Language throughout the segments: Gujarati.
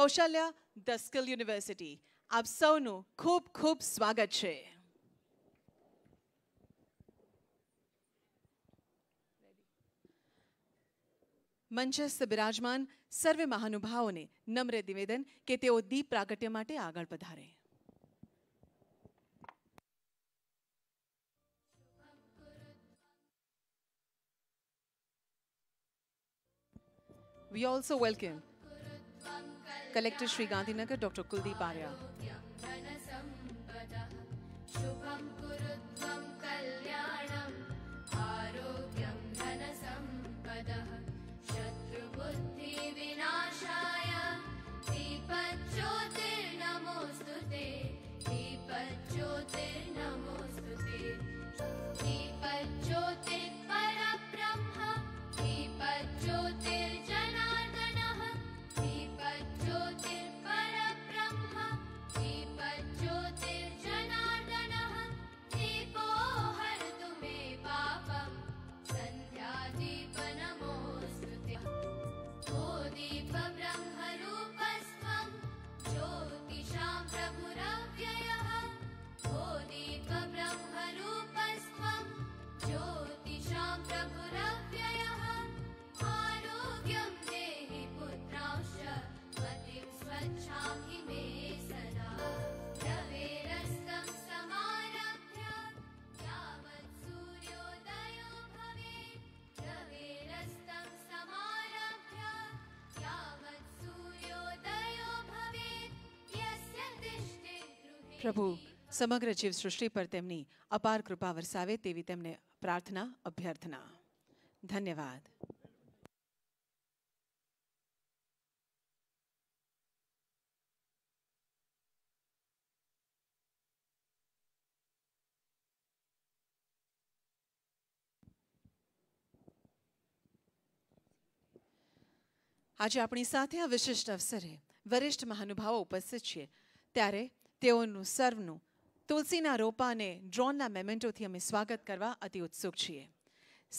કૌશલ્ય ધ સ્કિલ યુનિવર્સિટી આપ સૌનું ખૂબ ખૂબ સ્વાગત છે મંચસ્થ બિરાજમાન સર્વે મહાનુભાવોને નમ્ર નિવેદન કે તેઓ દીપ પ્રાગટ્ય માટે આગળ પધારે We also welcome collector Shri Gandhinagar doctor Kuldeep Arya શત્રુબુદ્ધિ વિનાશાય દીપજ્યોતિર્નમોસ્તુ તે દીપજ્યોતિર્નમોસ્તુ તે દીપજ્યોતિર્ પ્રભુ સમગ્ર જીવ સૃષ્ટિ પર તેમની અપાર કૃપા વરસાવે તેવી તેમને પ્રાર્થના અભ્યર્થના ધન્યવાદ આજે આપણી સાથે આ વિશિષ્ટ અવસરે વરિષ્ઠ મહાનુભાવો ઉપસ્થિત છે ત્યારે તેઓનું સર્વનું તુલસીના રોપા અને ડ્રોનના મેમેન્ટોથી અમે સ્વાગત કરવા અતિ ઉત્સુક છીએ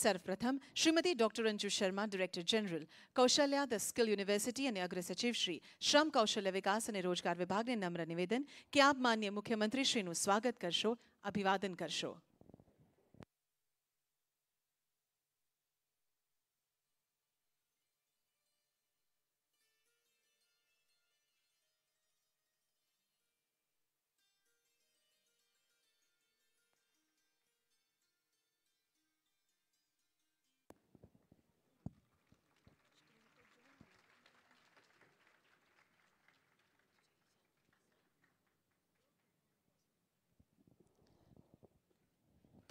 સર્વપ્રથમ Shrimati doctor Anju Sharma director general Kaushalya the skill university અને અગ્રસચિવ શ્રી શ્રમ કૌશલ્ય વિકાસ અને રોજગાર વિભાગને નમ્ર નિવેદન કે આપ માન્ય મુખ્યમંત્રીશ્રીનું સ્વાગત કરશો અભિવાદન કરશો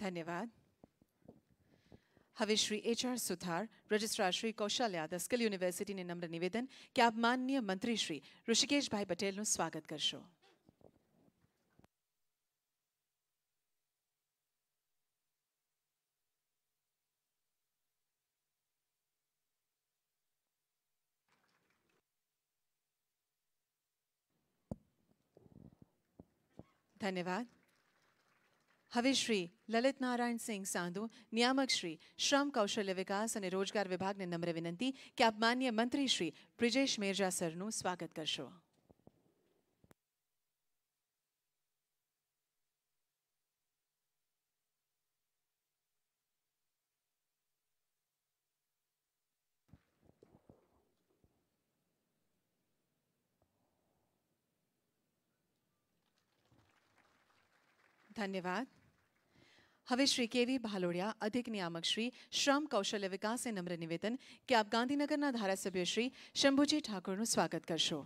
धन्यवाद हवे Shri H R Sudhar registrar Shri Kaushal Yadav skill university ने नम्र निवेदन कि आप माननीय मंत्री श्री ऋषिकेश भाई पटेल स्वागत करशो धन्यवाद हविश्री ललित नारायण सिंह सांधु नियामक श्री श्रम कौशल्य विकास અને રોજગાર વિભાગને નમ્ર વિનંતી કે આપ માન્ય મંત્રી શ્રી બ્રિજેશ મેરજા સરનું સ્વાગત કરશો धन्यवाद હવે શ્રી કેવી ભાલોડિયા અધિક નિયામક શ્રી શ્રમ કૌશલ્ય વિકાસ એ નમ્ર નિવેદન કે આપ ગાંધીનગરના ધારાસભ્ય શ્રી શંભુજી ઠાકોરનું સ્વાગત કરશો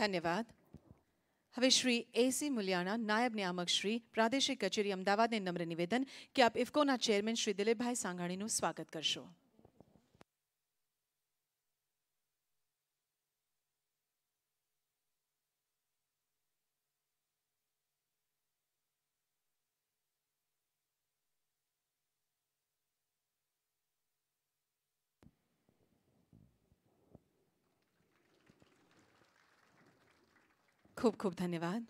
ધન્યવાદ હવે શ્રી એસી મુલિયાણા નાયબ નિયામક શ્રી પ્રાદેશિક કચેરી અમદાવાદને નમ્ર નિવેદન કે આપ ઇફકોના ચેરમેન શ્રી દિલીપભાઈ સાંઘાણીનું સ્વાગત કરશો ખૂબ ખૂબ ધન્યવાદ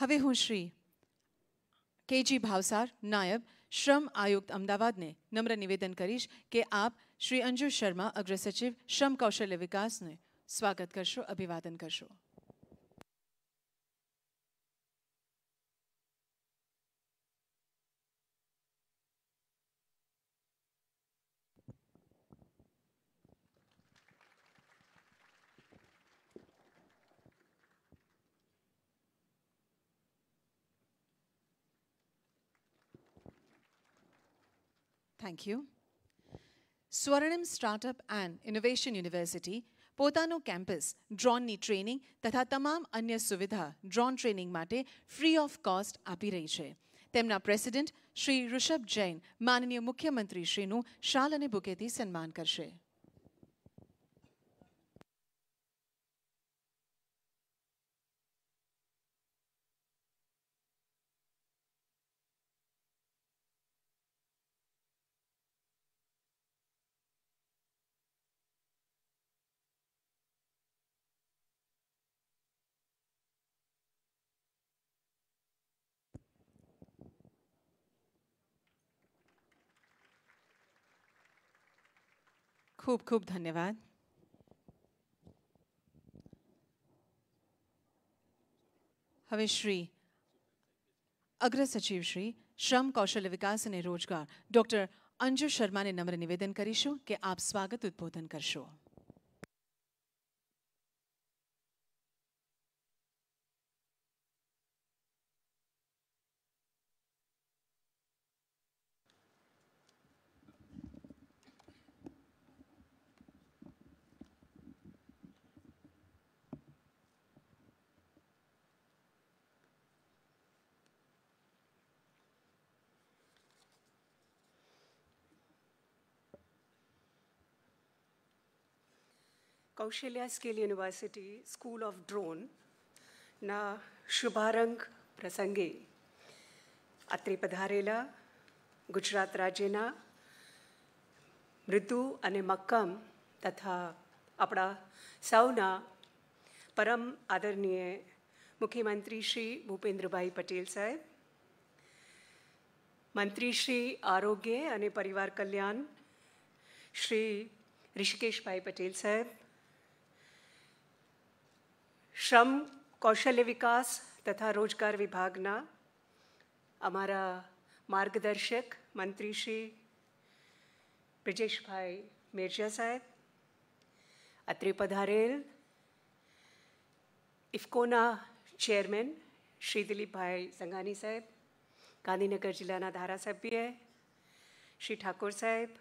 હવે હું શ્રી કેજી ભાવસાર નાયબ શ્રમ આયુક્ત અમદાવાદને નમ્ર નિવેદન કરીશ કે આપ શ્રી અંજુ શર્મા અગ્રસચિવ શ્રમ કૌશલ્ય વિકાસને સ્વાગત કરશો અભિવાદન કરશો thank you Swarnim startup and innovation university પોતાનું કેમ્પસ ડ્રોનની ટ્રેનિંગ તથા તમામ અન્ય સુવિધા ડ્રોન ટ્રેનિંગ માટે ફ્રી ઓફ કોસ્ટ આપી રહી છે તેમના પ્રેસિડેન્ટ શ્રી ઋષભ જૈન માનનીય મુખ્યમંત્રીશ્રીનું શાલ અને બુકેથી સન્માન કરશે खूब खूब धन्यवाद हवे श्री अग्र सचिव श्री श्रम कौशल्य विकास रोजगार डॉक्टर अंजु शर्मा ने नम्र निवेदन करीशु के आप स्वागत उद्बोधन करशो Kaushalya skill university school of ડ્રોનના શુભારંભ પ્રસંગે અત્રે પધારેલા ગુજરાત રાજ્યના મૃદુ અને મક્કમ તથા આપણા સૌના પરમ આદરણીય મુખ્યમંત્રી શ્રી ભૂપેન્દ્રભાઈ પટેલ સાહેબ મંત્રી શ્રી આરોગ્ય અને પરિવાર કલ્યાણ શ્રી ઋષિકેશભાઈ પટેલ સાહેબ श्रम कौशल्य विकास तथा रोजगार विभागना मार्गदर्शक मंत्री श्री भाई मेरजा साहेब पधारेल इफकोना चेयरमैन श्री भाई संघानी साहेब गाधीनगर जिल्हा है श्री ठाकुर साहेब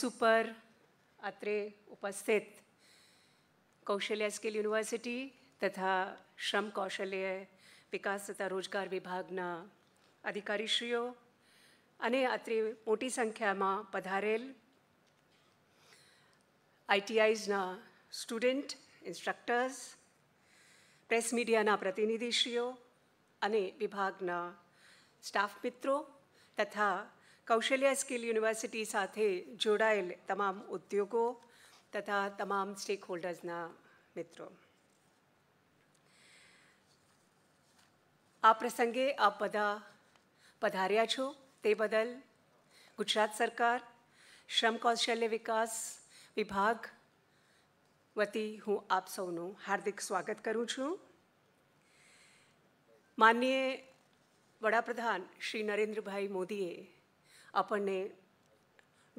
सुपर अत्रे उपस्थित કૌશલ્ય સ્કિલ યુનિવર્સિટી તથા શ્રમ કૌશલ્ય વિકાસ તથા રોજગાર વિભાગના અધિકારીશ્રીઓ અને અત્રે મોટી સંખ્યામાં પધારેલ આઈટીઆઈઝના સ્ટુડન્ટ ઇન્સ્ટ્રક્ટર્સ પ્રેસ મીડિયાના પ્રતિનિધિશ્રીઓ અને વિભાગના સ્ટાફ મિત્રો તથા કૌશલ્ય સ્કિલ યુનિવર્સિટી સાથે જોડાયેલ તમામ ઉદ્યોગો તથા તમામ સ્ટેક હોલ્ડર્સના મિત્રો આ પ્રસંગે આપ બધા પધાર્યા છો તે બદલ ગુજરાત સરકાર શ્રમ કૌશલ્ય વિકાસ વિભાગ વતી હું આપ સૌનું હાર્દિક સ્વાગત કરું છું માનનીય વડાપ્રધાન શ્રી નરેન્દ્રભાઈ મોદીએ આપણને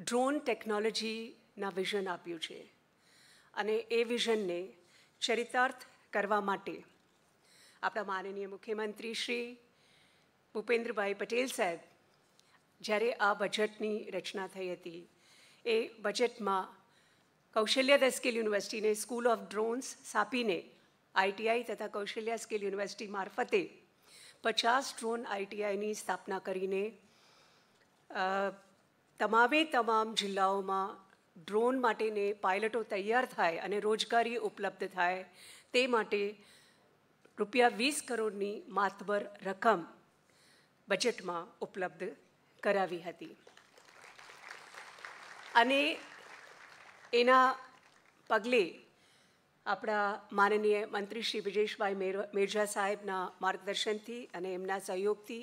ડ્રોન ટેકનોલોજી ના વિઝન આપ્યું છે અને એ વિઝનને ચરિતાર્થ કરવા માટે આપણા માનનીય મુખ્યમંત્રી શ્રી ભૂપેન્દ્રભાઈ પટેલ સાહેબ જ્યારે આ બજેટની રચના થઈ હતી એ બજેટમાં કૌશલ્યા સ્કિલ યુનિવર્સિટીને સ્કૂલ ઓફ ડ્રોન્સ સ્થાપીને આઈટીઆઈ તથા કૌશલ્યા સ્કિલ યુનિવર્સિટી મારફતે પચાસ ડ્રોન આઈટીઆઈની સ્થાપના કરીને તમામે તમામ જિલ્લાઓમાં ડ્રોન માટેને પાયલટો તૈયાર થાય અને રોજગારી ઉપલબ્ધ થાય તે માટે રૂપિયા વીસ કરોડની માતબર રકમ બજેટમાં ઉપલબ્ધ કરાવી હતી અને એના પગલે આપણા માનનીય મંત્રી શ્રી બ્રિજેશભાઈ મેરજા સાહેબના માર્ગદર્શનથી અને એમના સહયોગથી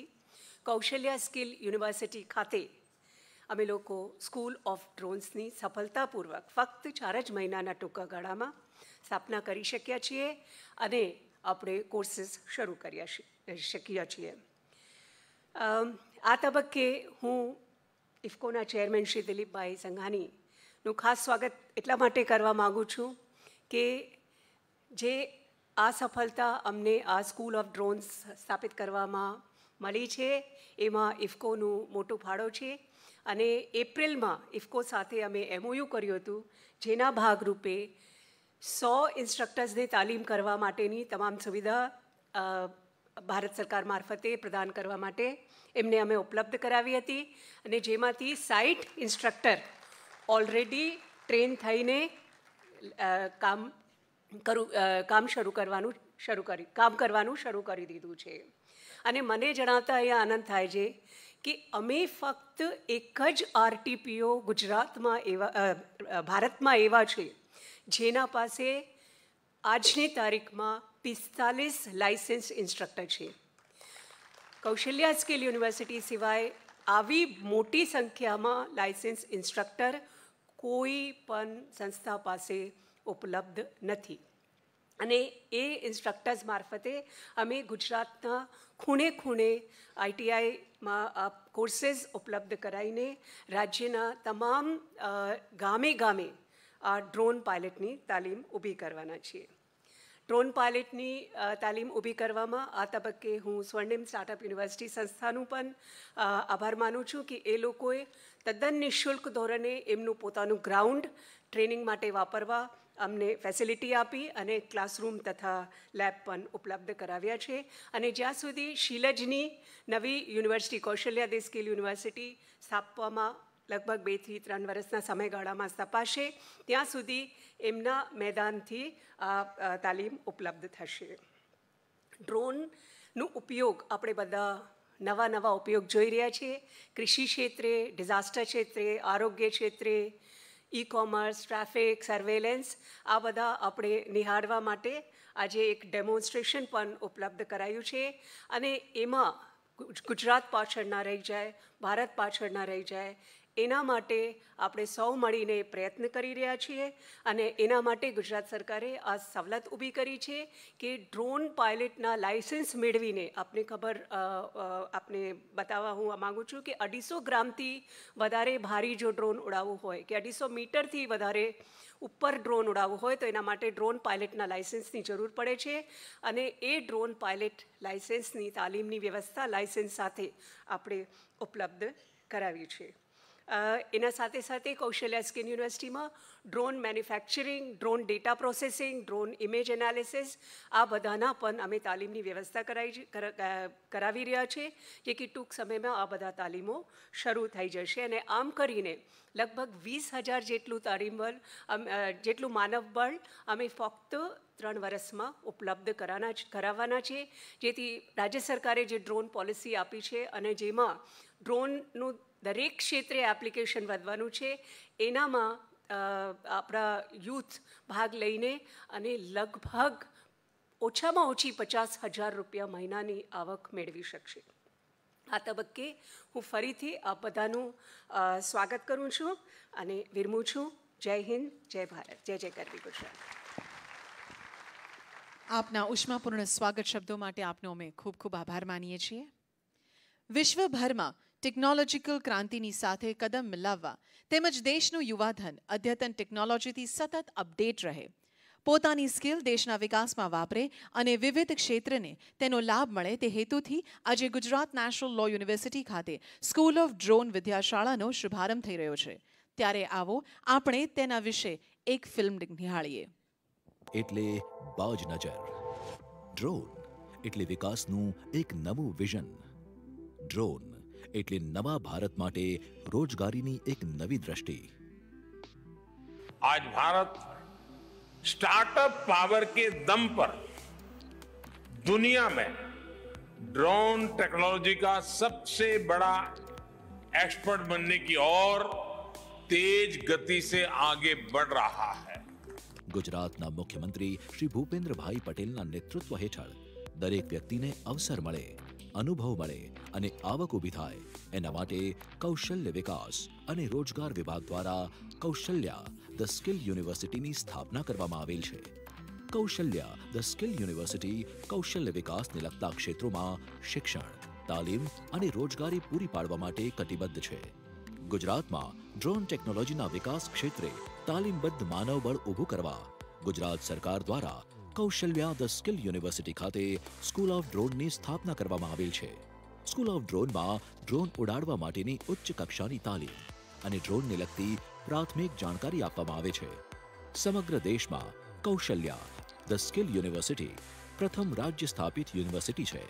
કૌશલ્યા સ્કિલ યુનિવર્સિટી ખાતે અમે લોકો સ્કૂલ ઓફ ડ્રોન્સની સફળતાપૂર્વક ફક્ત ચાર જ મહિનાના ટૂંકા ગાળામાં સ્થાપના કરી શક્યા છીએ અને આપણે કોર્સીસ શરૂ કરી શક્યા છીએ આ તબક્કે હું ઇફકોના ચેરમેન શ્રી દિલીપભાઈ સંઘાનીનું ખાસ સ્વાગત એટલા માટે કરવા માગું છું કે જે આ સફળતા અમને આ સ્કૂલ ઓફ ડ્રોન્સ સ્થાપિત કરવામાં મળી છે એમાં ઇફકોનું મોટો ફાળો છે અને એપ્રિલમાં ઇફકો સાથે અમે એમઓયુ કર્યું હતું જેના ભાગરૂપે સો ઇન્સ્ટ્રક્ટર્સને તાલીમ કરવા માટેની તમામ સુવિધા ભારત સરકાર મારફતે પ્રદાન કરવા માટે એમને અમે ઉપલબ્ધ કરાવી હતી અને જેમાંથી સાઈઠ ઇન્સ્ટ્રક્ટર ઓલરેડી ટ્રેન થઈને કામ કરું કામ શરૂ કરવાનું શરૂ કરી કામ કરવાનું શરૂ કરી દીધું છે અને મને જણાતા અહીંયા આનંદ થાય છે કે અમે ફક્ત એક જ આરટીપીઓ ગુજરાતમાં એવા ભારતમાં એવા છે જેના પાસે આજની તારીખમાં પિસ્તાલીસ લાઇસન્સ ઇન્સ્ટ્રક્ટર છે કૌશલ્યા સ્કિલ યુનિવર્સિટી સિવાય આવી મોટી સંખ્યામાં લાઇસન્સ ઇન્સ્ટ્રક્ટર કોઈ પણ સંસ્થા પાસે ઉપલબ્ધ નથી અને એ ઇન્સ્ટ્રક્ટર્સ મારફતે અમે ગુજરાતના ખૂણે ખૂણે આઈટીઆઈમાં આ કોર્सेस ઉપલબ્ધ કરાવીને રાજ્યના તમામ ગામે ગામે આ ડ્રોન પાયલટની તાલીમ ઊભી કરવાના છીએ ડ્રોન પાયલટની તાલીમ ઊભી કરવામાં આ તબક્કે હું સ્વર્ણિમ સ્ટાર્ટઅપ યુનિવર્સિટી સંસ્થાનું પણ આભાર માનું છું કે એ લોકોએ તદ્દન નિઃશુલ્ક ધોરણે એમનું પોતાનું ગ્રાઉન્ડ ટ્રેનિંગ માટે વાપરવા અમને ફેસિલિટી આપી અને ક્લાસરૂમ તથા લેબ પણ ઉપલબ્ધ કરાવ્યા છે અને જ્યાં સુધી શીલજની નવી યુનિવર્સિટી કૌશલ્યા સ્કિલ યુનિવર્સિટી સ્થાપવામાં લગભગ બેથી ત્રણ વર્ષના સમયગાળામાં સ્થપાશે ત્યાં સુધી એમના મેદાનથી આ તાલીમ ઉપલબ્ધ થશે ડ્રોનનું ઉપયોગ આપણે બધા નવા નવા ઉપયોગ જોઈ રહ્યા છીએ કૃષિ ક્ષેત્રે ડિઝાસ્ટર ક્ષેત્રે આરોગ્ય ક્ષેત્રે ઈ કોમર્સ ટ્રાફિક સર્વેલન્સ આ બધા આપણે નિહાળવા માટે આજે એક ડેમોન્સ્ટ્રેશન પણ ઉપલબ્ધ કરાયું છે અને એમાં ગુજરાત પાછળ ના રહી જાય ભારત પાછળ ના રહી જાય એના માટે આપણે સૌ મળીને પ્રયત્ન કરી રહ્યા છીએ અને એના માટે ગુજરાત સરકારે આ સવલત ઊભી કરી છે કે ડ્રોન પાયલટના લાઇસન્સ મેળવીને આપને ખબર આપને બતાવવા હું માગું છું કે અઢીસો ગ્રામથી વધારે ભારી જો ડ્રોન ઉડાવવું હોય કે અઢીસો મીટરથી વધારે ઉપર ડ્રોન ઉડાવવું હોય તો એના માટે ડ્રોન પાયલટના લાઇસન્સની જરૂર પડે છે અને એ ડ્રોન પાયલટ લાઇસન્સની તાલીમની વ્યવસ્થા લાઇસન્સ સાથે આપણે ઉપલબ્ધ કરાવી છે એના સાથે સાથે કૌશલ્યા સ્કિન યુનિવર્સિટીમાં drone manufacturing drone data processing drone image analysis આ બધાના પણ અમે તાલીમની વ્યવસ્થા કરાવી કરાવી રહ્યા છીએ જે કે ટૂંક સમયમાં આ બધા તાલીમો શરૂ થઈ જશે અને આમ કરીને લગભગ વીસ હજાર જેટલું તાલીમબળ જેટલું માનવબળ અમે ફક્ત ત્રણ વર્ષમાં ઉપલબ્ધ કરાના કરાવવાના છે જેથી રાજ્ય સરકારે જે ડ્રોન પોલિસી આપી છે અને જેમાં ડ્રોનનું દરેક ક્ષેત્રે એપ્લિકેશન વધવાનું છે એનામાં આપણા યુથ ભાગ લઈને અને લગભગ ઓછામાં ઓછી પચાસ હજાર રૂપિયા મહિનાની આવક મેળવી શકશે આ તબક્કે હું ફરીથી આ બધાનું સ્વાગત કરું છું અને વિરમું છું જય હિન્દ જય ભારત જય જય કરવી ગુજરાત આપના ઉષ્માપૂર્ણ સ્વાગત શબ્દો માટે આપનો અમે ખૂબ ખૂબ આભાર માનીએ છીએ વિશ્વભરમાં ટેકનોલોજીકલ ક્રાંતિની સાથે કદમ મિલાવવા તેમજ દેશનું યુવાધન અદ્યતન ટેકનોલોજીથી સતત અપડેટ રહે પોતાની સ્કિલ દેશના વિકાસમાં વાપરે અને વિવિધ ક્ષેત્રને તેનો લાભ મળે તે હેતુથી આજે ગુજરાત નેશનલ લો યુનિવર્સિટી ખાતે સ્કૂલ ઓફ ડ્રોન વિદ્યાશાળાનો શુભારંભ થઈ રહ્યો છે ત્યારે આવો આપણે તેના વિશે એક ફિલ્મ નિહાળીએ એટલે બાજ નજર ડ્રોન એટલે વિકાસનું એક નવું વિઝન ડ્રોન એટલે નવા ભારત માટે રોજગારીની એક નવી દ્રષ્ટિ આજ ભારત સ્ટાર્ટઅપ પાવર કે દમ પર દુનિયા મેં ड्रोन टेक्नोलॉजी का सबसे बड़ा एक्सपर्ट बनने की ओर તેજ ગતિ સે આગે બઢ રહા હૈ ગુજરાતના મુખ્યમંત્રી શ્રી ભૂપેન્દ્રભાઈ પટેલના નેતૃત્વ હેઠળ દરેક વ્યક્તિને અવસર મળે અનુભવ મળે અને આવક ઊભી થાય એના માટે કૌશલ્ય વિકાસ અને રોજગાર વિભાગ દ્વારા કૌશલ્યા ધ સ્કિલ યુનિવર્સિટીની સ્થાપના કરવામાં આવેલ છે કૌશલ્ય ધ સ્કિલ યુનિવર્સિટી કૌશલ્ય વિકાસને લગતા ક્ષેત્રોમાં શિક્ષણ તાલીમ અને રોજગારી પૂરી પાડવા માટે કટિબદ્ધ છે ગુજરાતમાં ડ્રોન ટેકનોલોજીના વિકાસ ક્ષેત્રે તાલીમબદ્ધ માનવબળ ઊભું કરવા ગુજરાત સરકાર દ્વારા કૌશલ્યા ધ સ્કિલ યુનિવર્સિટી ખાતે સ્કૂલ ઓફ ડ્રોનની સ્થાપના કરવામાં આવેલ છે સ્કૂલ ઓફ ડ્રોનમાં ડ્રોન ઉડાડવા માટેની ઉચ્ચ કક્ષાની તાલીમ અને ડ્રોનને લગતી પ્રાથમિક જાણકારી આપવામાં આવે છે સમગ્ર દેશમાં કૌશલ્યા ધ સ્કિલ યુનિવર્સિટી પ્રથમ રાજ્ય સ્થાપિત યુનિવર્સિટી છે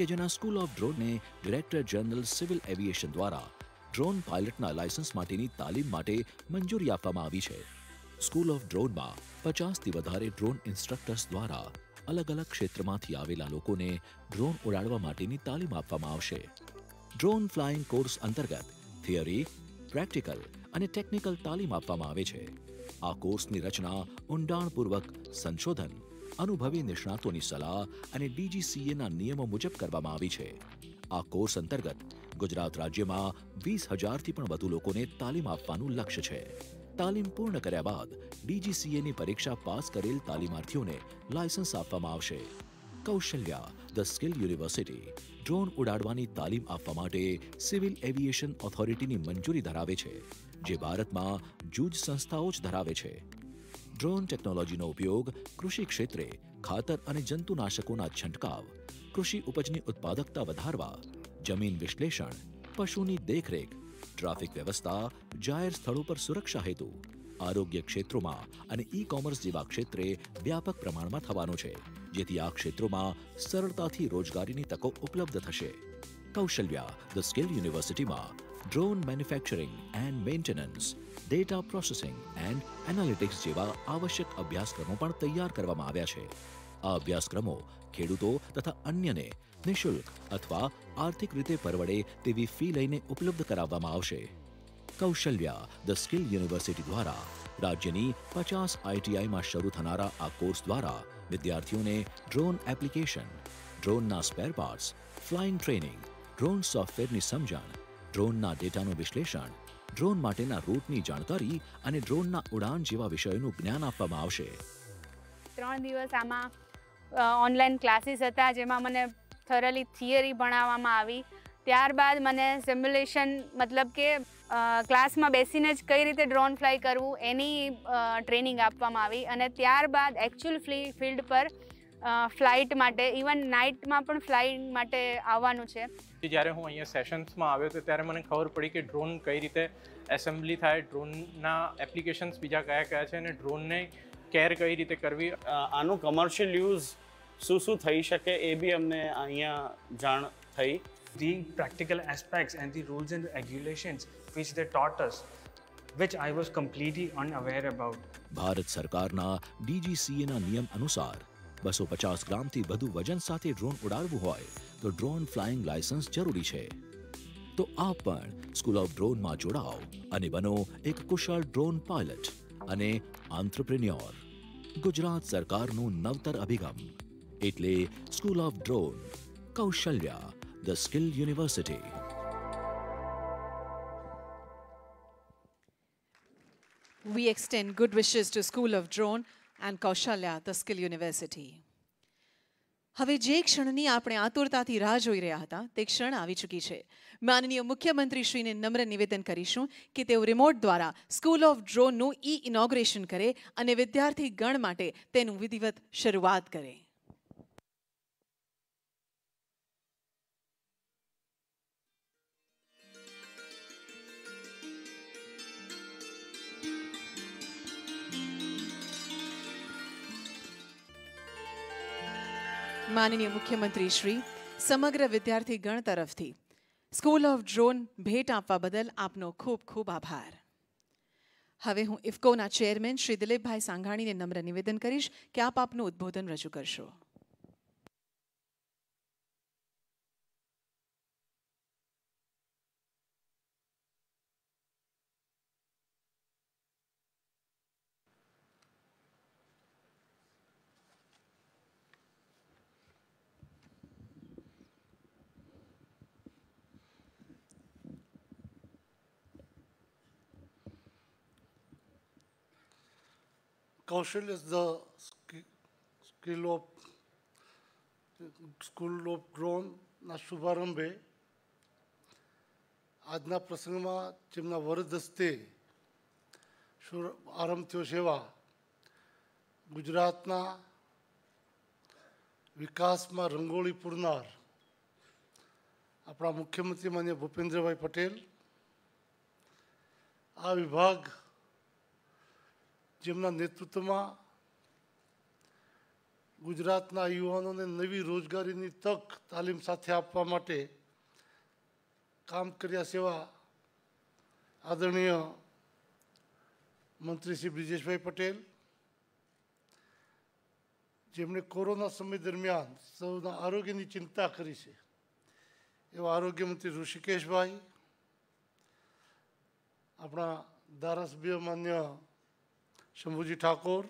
કે જેના સ્કૂલ ઓફ ડ્રોનને ડિરેક્ટર જનરલ સિવિલ એવિએશન દ્વારા ડ્રોન પાયલટના લાયસન્સ માટેની તાલીમ માટે મંજૂરી આપવામાં આવી છે સ્કૂલ ઓફ ડ્રોનમાં પચાસથી વધારે ડ્રોન ઇન્સ્ટ્રક્ટર્સ દ્વારા અલગ અલગ ક્ષેત્રમાંથી આવેલા લોકોને ડ્રોન ઉડાડવા માટેની તાલીમ આપવામાં આવશે ડ્રોન ફ્લાઇંગ કોર્સ અંતર્ગત થિયરી પ્રેક્ટિકલ અને ટેકનિકલ તાલીમ આપવામાં આવે છે આ કોર્સની રચના ઊંડાણપૂર્વક સંશોધન અનુભવી નિષ્ણાતોની સલાહ અને ડીજીસીએના નિયમો મુજબ કરવામાં આવી છે આ કોર્સ અંતર્ગત ગુજરાત રાજ્યમાં વીસ હજારથી પણ વધુ લોકોને તાલીમ આપવાનું લક્ષ્ય છે તાલીમ પૂર્ણ કર્યા બાદ ડીજીસીએની પરીક્ષા પાસ કરેલ તાલીમાર્થીઓને લાયસન્સ આપવામાં આવશે Kaushalya the skill university drone ઉડાડવાની તાલીમ આપવા માટે સિવિલ એવિએશન ઓથોરિટીની મંજૂરી ધરાવે છે જે ભારતમાં જૂજ સંસ્થાઓ જ ધરાવે છે ડ્રોન ટેકનોલોજીનો ઉપયોગ કૃષિ ક્ષેત્રે ખાતર અને જંતુનાશકોના છંટકાવ કૃષિ ઉપજની ઉત્પાદકતા વધારવા જમીન વિશ્લેષણ પશુની દેખરેખ ટ્રાફિક વ્યવસ્થા જાહેર સ્થળો પર સુરક્ષા હેતુ આરોગ્ય ક્ષેત્રોમાં અને ઈ કોમર્સ જેવા ક્ષેત્રે વ્યાપક પ્રમાણમાં થવાનું છે જેથી આ ક્ષેત્રોમાં સરળતાથી રોજગારીની તકો ઉપલબ્ધ થશે કૌશલ્યા ધ સ્કિલ યુનિવર્સિટીમાં drone manufacturing and maintenance data processing and analytics જેવા આવશ્યક અભ્યાસક્રમો પણ તૈયાર કરવામાં આવ્યા છે આ અભ્યાસક્રમો ખેડૂતો તથા અન્યને નિઃશુલ્ક અથવા આર્થિક રીતે પરવડે તેવી ફી લઈને ઉપલબ્ધ કરાવવામાં આવશે કૌશલ્યા ધ સ્કિલ યુનિવર્સિટી દ્વારા રાજ્યની પચાસ આઈટીઆઈમાં શરૂ થનારા આ કોર્સ દ્વારા વિદ્યાર્થીઓને ડ્રોન એપ્લિકેશન ડ્રોનના spare parts flying training drone સોફ્ટવેરની સમજણ ડ્રોનના ડેટાનું વિશ્લેષણ ડ્રોન માટેના રૂટની જાણકારી અને ડ્રોનના ઉડાન જેવા વિષયોનું જ્ઞાન આપવામાં આવશે ત્રણ દિવસ આમાં ઓનલાઈન ક્લાસીસ હતા જેમાં મને થરલી થિયરી ભણાવવામાં આવી ત્યારબાદ મને સિમ્યુલેશન મતલબ કે ક્લાસમાં બેસીને જ કઈ રીતે ડ્રોન ફ્લાય કરવું એની ટ્રેનિંગ આપવામાં આવી અને ત્યારબાદ એકચ્યુઅલ ફ્લી ફિલ્ડ પર ફ્લાઇટ માટે ઇવન નાઇટમાં પણ ફ્લાઇટ માટે આવવાનું છે જ્યારે હું અહીંયા સેશન્સમાં આવ્યો હતો ત્યારે મને ખબર પડી કે ડ્રોન કઈ રીતે એસેમ્બલી થાય ડ્રોનના એપ્લિકેશન્સ બીજા કયા કયા છે અને ડ્રોનને કેર કઈ રીતે કરવી આનું કમર્શિયલ યુઝ શું શું થઈ શકે એ બી અમને અહીંયા જાણ થઈ the practical aspects and the rules and regulations which they ટોટસ us I was was completely unaware about. Bharat સરકારના ડીજીસીએના નિયમ અનુસાર બસો પચાસ ગ્રામથી વધુ વજન સાથે ડ્રોન ઉડાડવું હોય તો ડ્રોન ફ્લાઇંગ લાયસન્સ જરૂરી છે તો આપ પણ સ્કૂલ ઓફ ડ્રોનમાં જોડાઓ અને બનો એક કુશળ ડ્રોન પાયલટ અને આંત્રપ્રિન્યોર ગુજરાત સરકારનું નવતર અભિગમ એટલે school of drone Kaushalya the skill university We extend good wishes to School of Drone and Kaushalya, the Skill University. હવે જે ક્ષણની આપણે આતુરતાથી રાહ જોઈ રહ્યા હતા તે ક્ષણ આવી ચૂકી છે માનનીય મુખ્યમંત્રીશ્રીને નમ્ર નિવેદન કરીશું કે તેઓ રિમોટ દ્વારા સ્કૂલ ઓફ ડ્રોનનું ઈ ઇનોગ્રેશન કરે અને વિદ્યાર્થી ગણ માટે તેનું વિધિવત શરૂઆત કરે માનનીય મુખ્યમંત્રી શ્રી સમગ્ર વિદ્યાર્થી ગણ તરફથી સ્કૂલ ઓફ ડ્રોન ભેટ આપવા બદલ આપનો ખૂબ ખૂબ આભાર હવે હું ઇફકોના ચેરમેન શ્રી દિલીપભાઈ સાંઘાણીને નમ્ર નિવેદન કરીશ કે આપ આપનું ઉદ્બોધન રજૂ કરશો Kaushalya the the skill of school of ડ્રોનના શુભારંભે આજના પ્રસંગમાં જેમના વરદ હસ્તે આરંભ થયો સેવા ગુજરાતના વિકાસમાં રંગોળી પૂરનાર આપણા મુખ્યમંત્રી માન્ય ભૂપેન્દ્રભાઈ પટેલ આ વિભાગ જેમના નેતૃત્વમાં ગુજરાતના યુવાનોને નવી રોજગારીની તક તાલીમ સાથે આપવા માટે કામ કર્યા સેવા આદરણીય મંત્રી શ્રી બ્રિજેશભાઈ પટેલ જેમણે કોરોના સમય દરમિયાન સૌના આરોગ્યની ચિંતા કરી છે એવા આરોગ્યમંત્રી ઋષિકેશભાઈ આપણા ધારાસભ્ય માન્ય શંભુજી ઠાકોર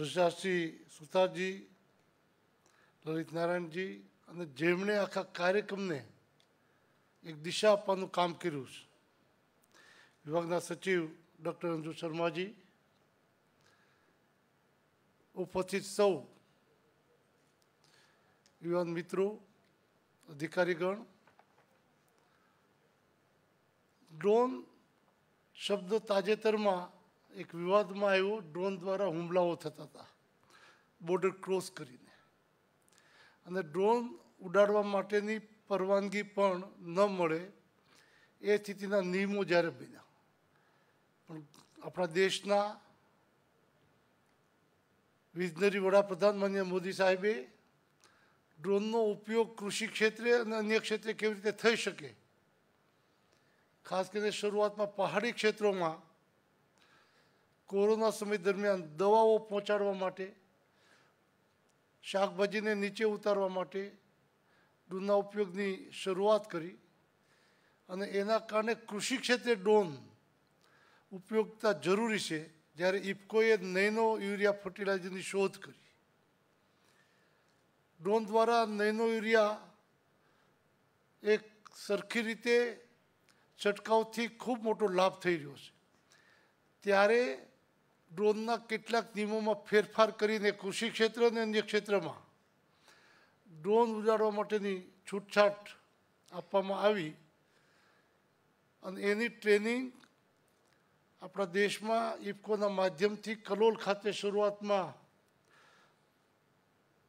ઋષાસી સુતાજી લલિત નારાયણજી અને જેમણે આખા કાર્યક્રમને એક દિશા આપવાનું કામ કર્યું છે વિભાગના સચિવ ડૉક્ટર અંજુ શર્માજી ઉપસ્થિત સૌ યુવાન મિત્રો અધિકારીગણ ડ્રોન શબ્દ તાજેતરમાં એક વિવાદમાં આવ્યો ડ્રોન દ્વારા હુમલાઓ થતા હતા બોર્ડર ક્રોસ કરીને અને ડ્રોન ઉડાડવા માટેની પરવાનગી પણ ન મળે એ સ્થિતિના નિયમો જ્યારે બન્યા પણ આપણા દેશના વિઝનરી વડાપ્રધાન માન્ય મોદી સાહેબે ડ્રોનનો ઉપયોગ કૃષિ ક્ષેત્રે અને અન્ય ક્ષેત્રે કેવી રીતે થઈ શકે ખાસ કરીને શરૂઆતમાં પહાડી ક્ષેત્રોમાં કોરોના સમય દરમિયાન દવાઓ પહોંચાડવા માટે શાકભાજીને નીચે ઉતારવા માટે ડોનના ઉપયોગની શરૂઆત કરી અને એના કારણે કૃષિ ક્ષેત્રે ડોન ઉપયોગતા જરૂરી છે જ્યારે ઇફકોએ નૈનો યુરિયા ફર્ટિલાઇઝરની શોધ કરી ડોન દ્વારા નૈનો યુરિયા એક સરખી રીતે છંટકાવથી ખૂબ મોટો લાભ થઈ રહ્યો છે ત્યારે ડ્રોનના કેટલાક નિયમોમાં ફેરફાર કરીને કૃષિ ક્ષેત્ર અને અન્ય ક્ષેત્રમાં ડ્રોન ઉજાડવા માટેની છૂટછાટ આપવામાં આવી અને એની ટ્રેનિંગ આપણા દેશમાં ઇફકોના માધ્યમથી કલોલ ખાતે શરૂઆતમાં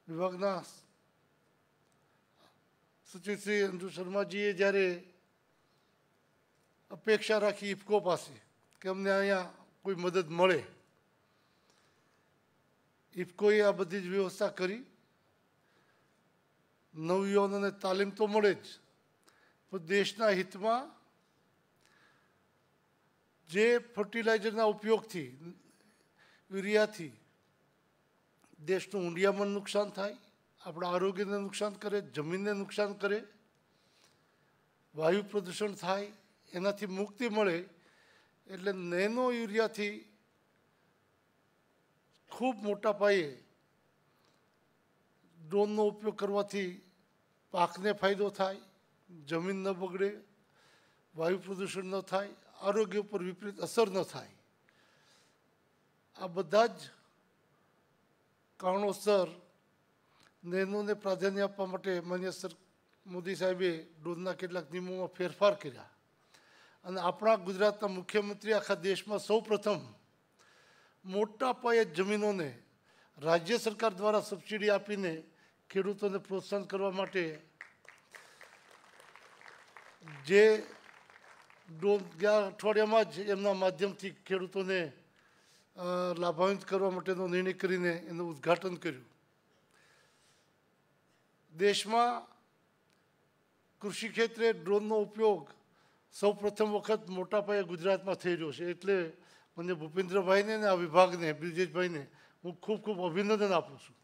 વિભાગના સચિવ શ્રી અંજુ શર્માજીએ જ્યારે અપેક્ષા રાખી ઇફકો પાસે કે અમને અહીંયા કોઈ મદદ મળે ઇફકોએ આ બધી જ વ્યવસ્થા કરી નવયુવાનોને તાલીમ તો મળે જ પણ દેશના હિતમાં જે ફર્ટિલાઇઝરના ઉપયોગથી યુરિયાથી દેશનું ઊંડિયામાં નુકસાન થાય આપણા આરોગ્યને નુકસાન કરે જમીનને નુકસાન કરે વાયુ પ્રદૂષણ થાય એનાથી મુક્તિ મળે એટલે નેનો યુરિયાથી ખૂબ મોટા પાયે ડ્રોનનો ઉપયોગ કરવાથી પાકને ફાયદો થાય જમીન ન બગડે વાયુ પ્રદૂષણ ન થાય આરોગ્ય ઉપર વિપરીત અસર ન થાય આ બધા જ કારણોસર નેનોને પ્રાધાન્ય આપવા માટે માન્ય સર મોદી સાહેબે ડ્રોનના કેટલાક નિયમોમાં ફેરફાર કર્યા અને આપણા ગુજરાતના મુખ્યમંત્રી આખા દેશમાં સૌપ્રથમ મોટા પાયે જમીનોને રાજ્ય સરકાર દ્વારા સબસિડી આપીને ખેડૂતોને પ્રોત્સાહન કરવા માટે જે ગયા અઠવાડિયામાં જ એમના માધ્યમથી ખેડૂતોને લાભાવિત કરવા માટેનો નિર્ણય કરીને એનું ઉદ્ઘાટન કર્યું દેશમાં કૃષિ ક્ષેત્રે ડ્રોનનો ઉપયોગ સૌ પ્રથમ વખત મોટા પાયે ગુજરાતમાં થઈ રહ્યો છે એટલે મને ભૂપેન્દ્રભાઈને અને આ વિભાગને બ્રિજેશભાઈને હું ખૂબ ખૂબ અભિનંદન આપું છું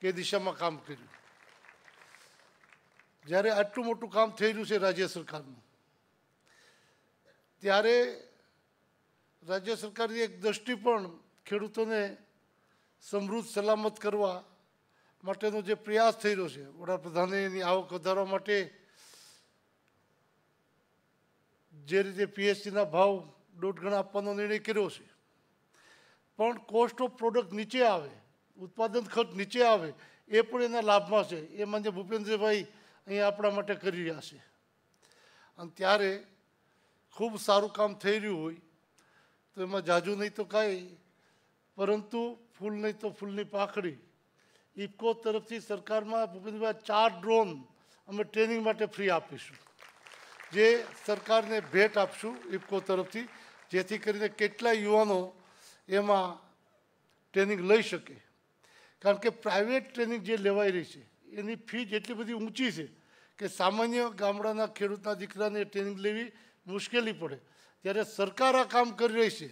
કે દિશામાં કામ કર્યું જ્યારે આટલું મોટું કામ થઈ રહ્યું છે રાજ્ય સરકારનું ત્યારે રાજ્ય સરકારની એક દ્રષ્ટિ પણ ખેડૂતોને સમૃદ્ધ સલામત કરવા માટેનો જે પ્રયાસ થઈ રહ્યો છે વડાપ્રધાને એની આવક વધારવા માટે જે રીતે પીએસસીના ભાવ દોઢ ગણા આપવાનો નિર્ણય કર્યો છે પણ કોસ્ટ ઓફ પ્રોડક્ટ નીચે આવે ઉત્પાદન ખર્ચ નીચે આવે એ પણ એના લાભમાં છે એ માન્ય ભૂપેન્દ્રભાઈ અહીંયા આપણા માટે કરી રહ્યા છે અને ત્યારે ખૂબ સારું કામ થઈ રહ્યું હોય તો એમાં જાજુ નહીં તો કાંઈ પરંતુ ફૂલ નહીં તો ફૂલની પાખડી ઇફકો તરફથી સરકારમાં ભૂપેન્દ્રભાઈ ચાર ડ્રોન અમે ટ્રેનિંગ માટે ફ્રી આપીશું જે સરકારને ભેટ આપશું ઇફકો તરફથી જેથી કરીને કેટલા યુવાનો એમાં ટ્રેનિંગ લઈ શકે કારણ કે પ્રાઇવેટ ટ્રેનિંગ જે લેવાઈ રહી છે એની ફી એટલી બધી ઊંચી છે કે સામાન્ય ગામડાના ખેડૂતના દીકરાને ટ્રેનિંગ લેવી મુશ્કેલી પડે ત્યારે સરકાર આ કામ કરી રહી છે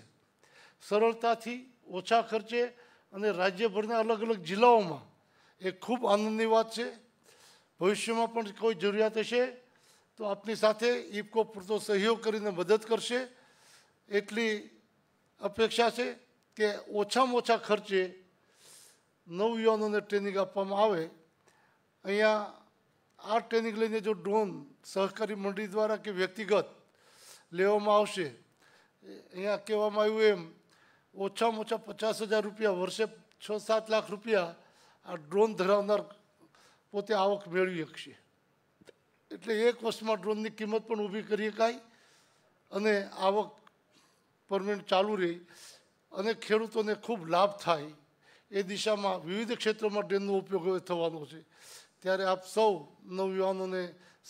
સરળતાથી ઓછા ખર્ચે અને રાજ્યભરના અલગ અલગ જિલ્લાઓમાં એ ખૂબ આનંદની વાત છે ભવિષ્યમાં પણ કોઈ જરૂરિયાત હશે તો આપની સાથે ઇફકો પૂરતો સહયોગ કરીને મદદ કરશે એટલી અપેક્ષા છે કે ઓછામાં ઓછા ખર્ચે નવયુવાનોને ટ્રેનિંગ આપવામાં આવે અહીંયા આ ટ્રેનિંગ લઈને જો ડ્રોન સહકારી મંડળી દ્વારા કે વ્યક્તિગત લેવામાં આવશે અહીંયા કહેવામાં આવ્યું એમ ઓછામાં ઓછા પચાસ હજાર રૂપિયા વર્ષે છ સાત લાખ રૂપિયા આ ડ્રોન ધરાવનાર પોતે આવક મેળવી શકશે એટલે એક વર્ષમાં ડ્રોનની કિંમત પણ ઊભી કરી શકાય અને આવક પરમેન્ટ ચાલુ રહે અને ખેડૂતોને ખૂબ લાભ થાય એ દિશામાં વિવિધ ક્ષેત્રોમાં ડ્રેનનો ઉપયોગ હવે થવાનો છે ત્યારે આપ સૌ નવયુવાનોને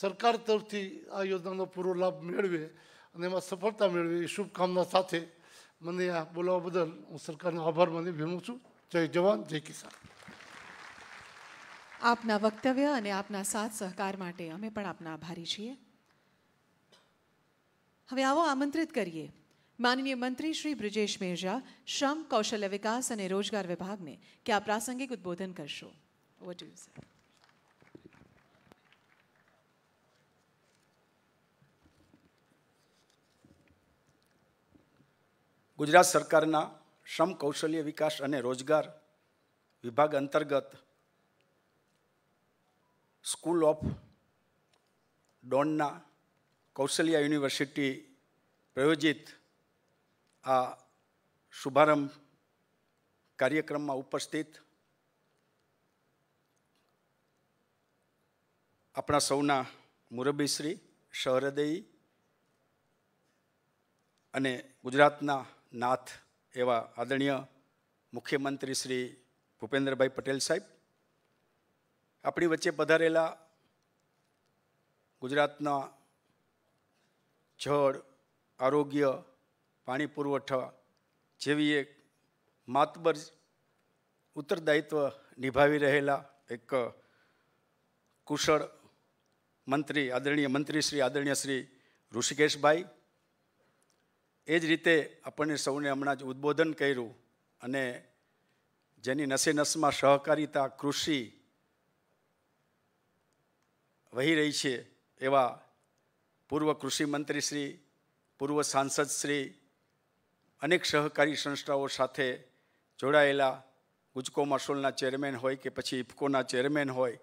સરકાર તરફથી આ યોજનાનો પૂરો લાભ મેળવે અને એમાં સફળતા મેળવે એ શુભકામના સાથે મને આ બોલાવવા બદલ હું સરકારનો આભાર માની ભીમું છું જય જવાન જય કિસાન આપના વક્તવ્ય અને આપના સાથ સહકાર માટે અમે પણ આપના આભારી છીએ હવે આવો આમંત્રિત કરીએ માનનીય મંત્રી શ્રી બ્રિજેશ મેરજા શ્રમ કૌશલ્ય વિકાસ અને રોજગાર વિભાગને કે આ પ્રાસંગિક ઉદ્બોધન કરશો ગુજરાત સરકારના શ્રમ કૌશલ્ય વિકાસ અને રોજગાર વિભાગ અંતર્ગત સ્કૂલ ઓફ ડોનના કૌશલ્યા યુનિવર્સિટી પ્રયોજિત આ શુભારંભ કાર્યક્રમમાં ઉપસ્થિત આપણા સૌના મુરબ્બીશ્રી સહૃદયી અને ગુજરાતના નાથ એવા આદરણીય મુખ્યમંત્રી શ્રી ભૂપેન્દ્રભાઈ પટેલ સાહેબ આપણી વચ્ચે પધારેલા ગુજરાતના જળ આરોગ્ય પાણી પુરવઠા જેવી એક માતબર ઉત્તરદાયિત્વ નિભાવી રહેલા એક કુશળ મંત્રી આદરણીય મંત્રી શ્રી આદરણીય શ્રી ઋષિકેશભાઈ એ જ રીતે આપણને સૌને હમણાં જ ઉદ્બોધન કર્યું અને જેની નસે નસમાં સહકારિતા કૃષિ વહી રહી છે એવા પૂર્વ કૃષિ મંત્રી શ્રી પૂર્વ સાંસદ શ્રી અનેક સહકારી સંસ્થાઓ સાથે જોડાયેલા ગુજકો માસોલના ચેરમેન હોય કે પછી ઇફકોના ચેરમેન હોય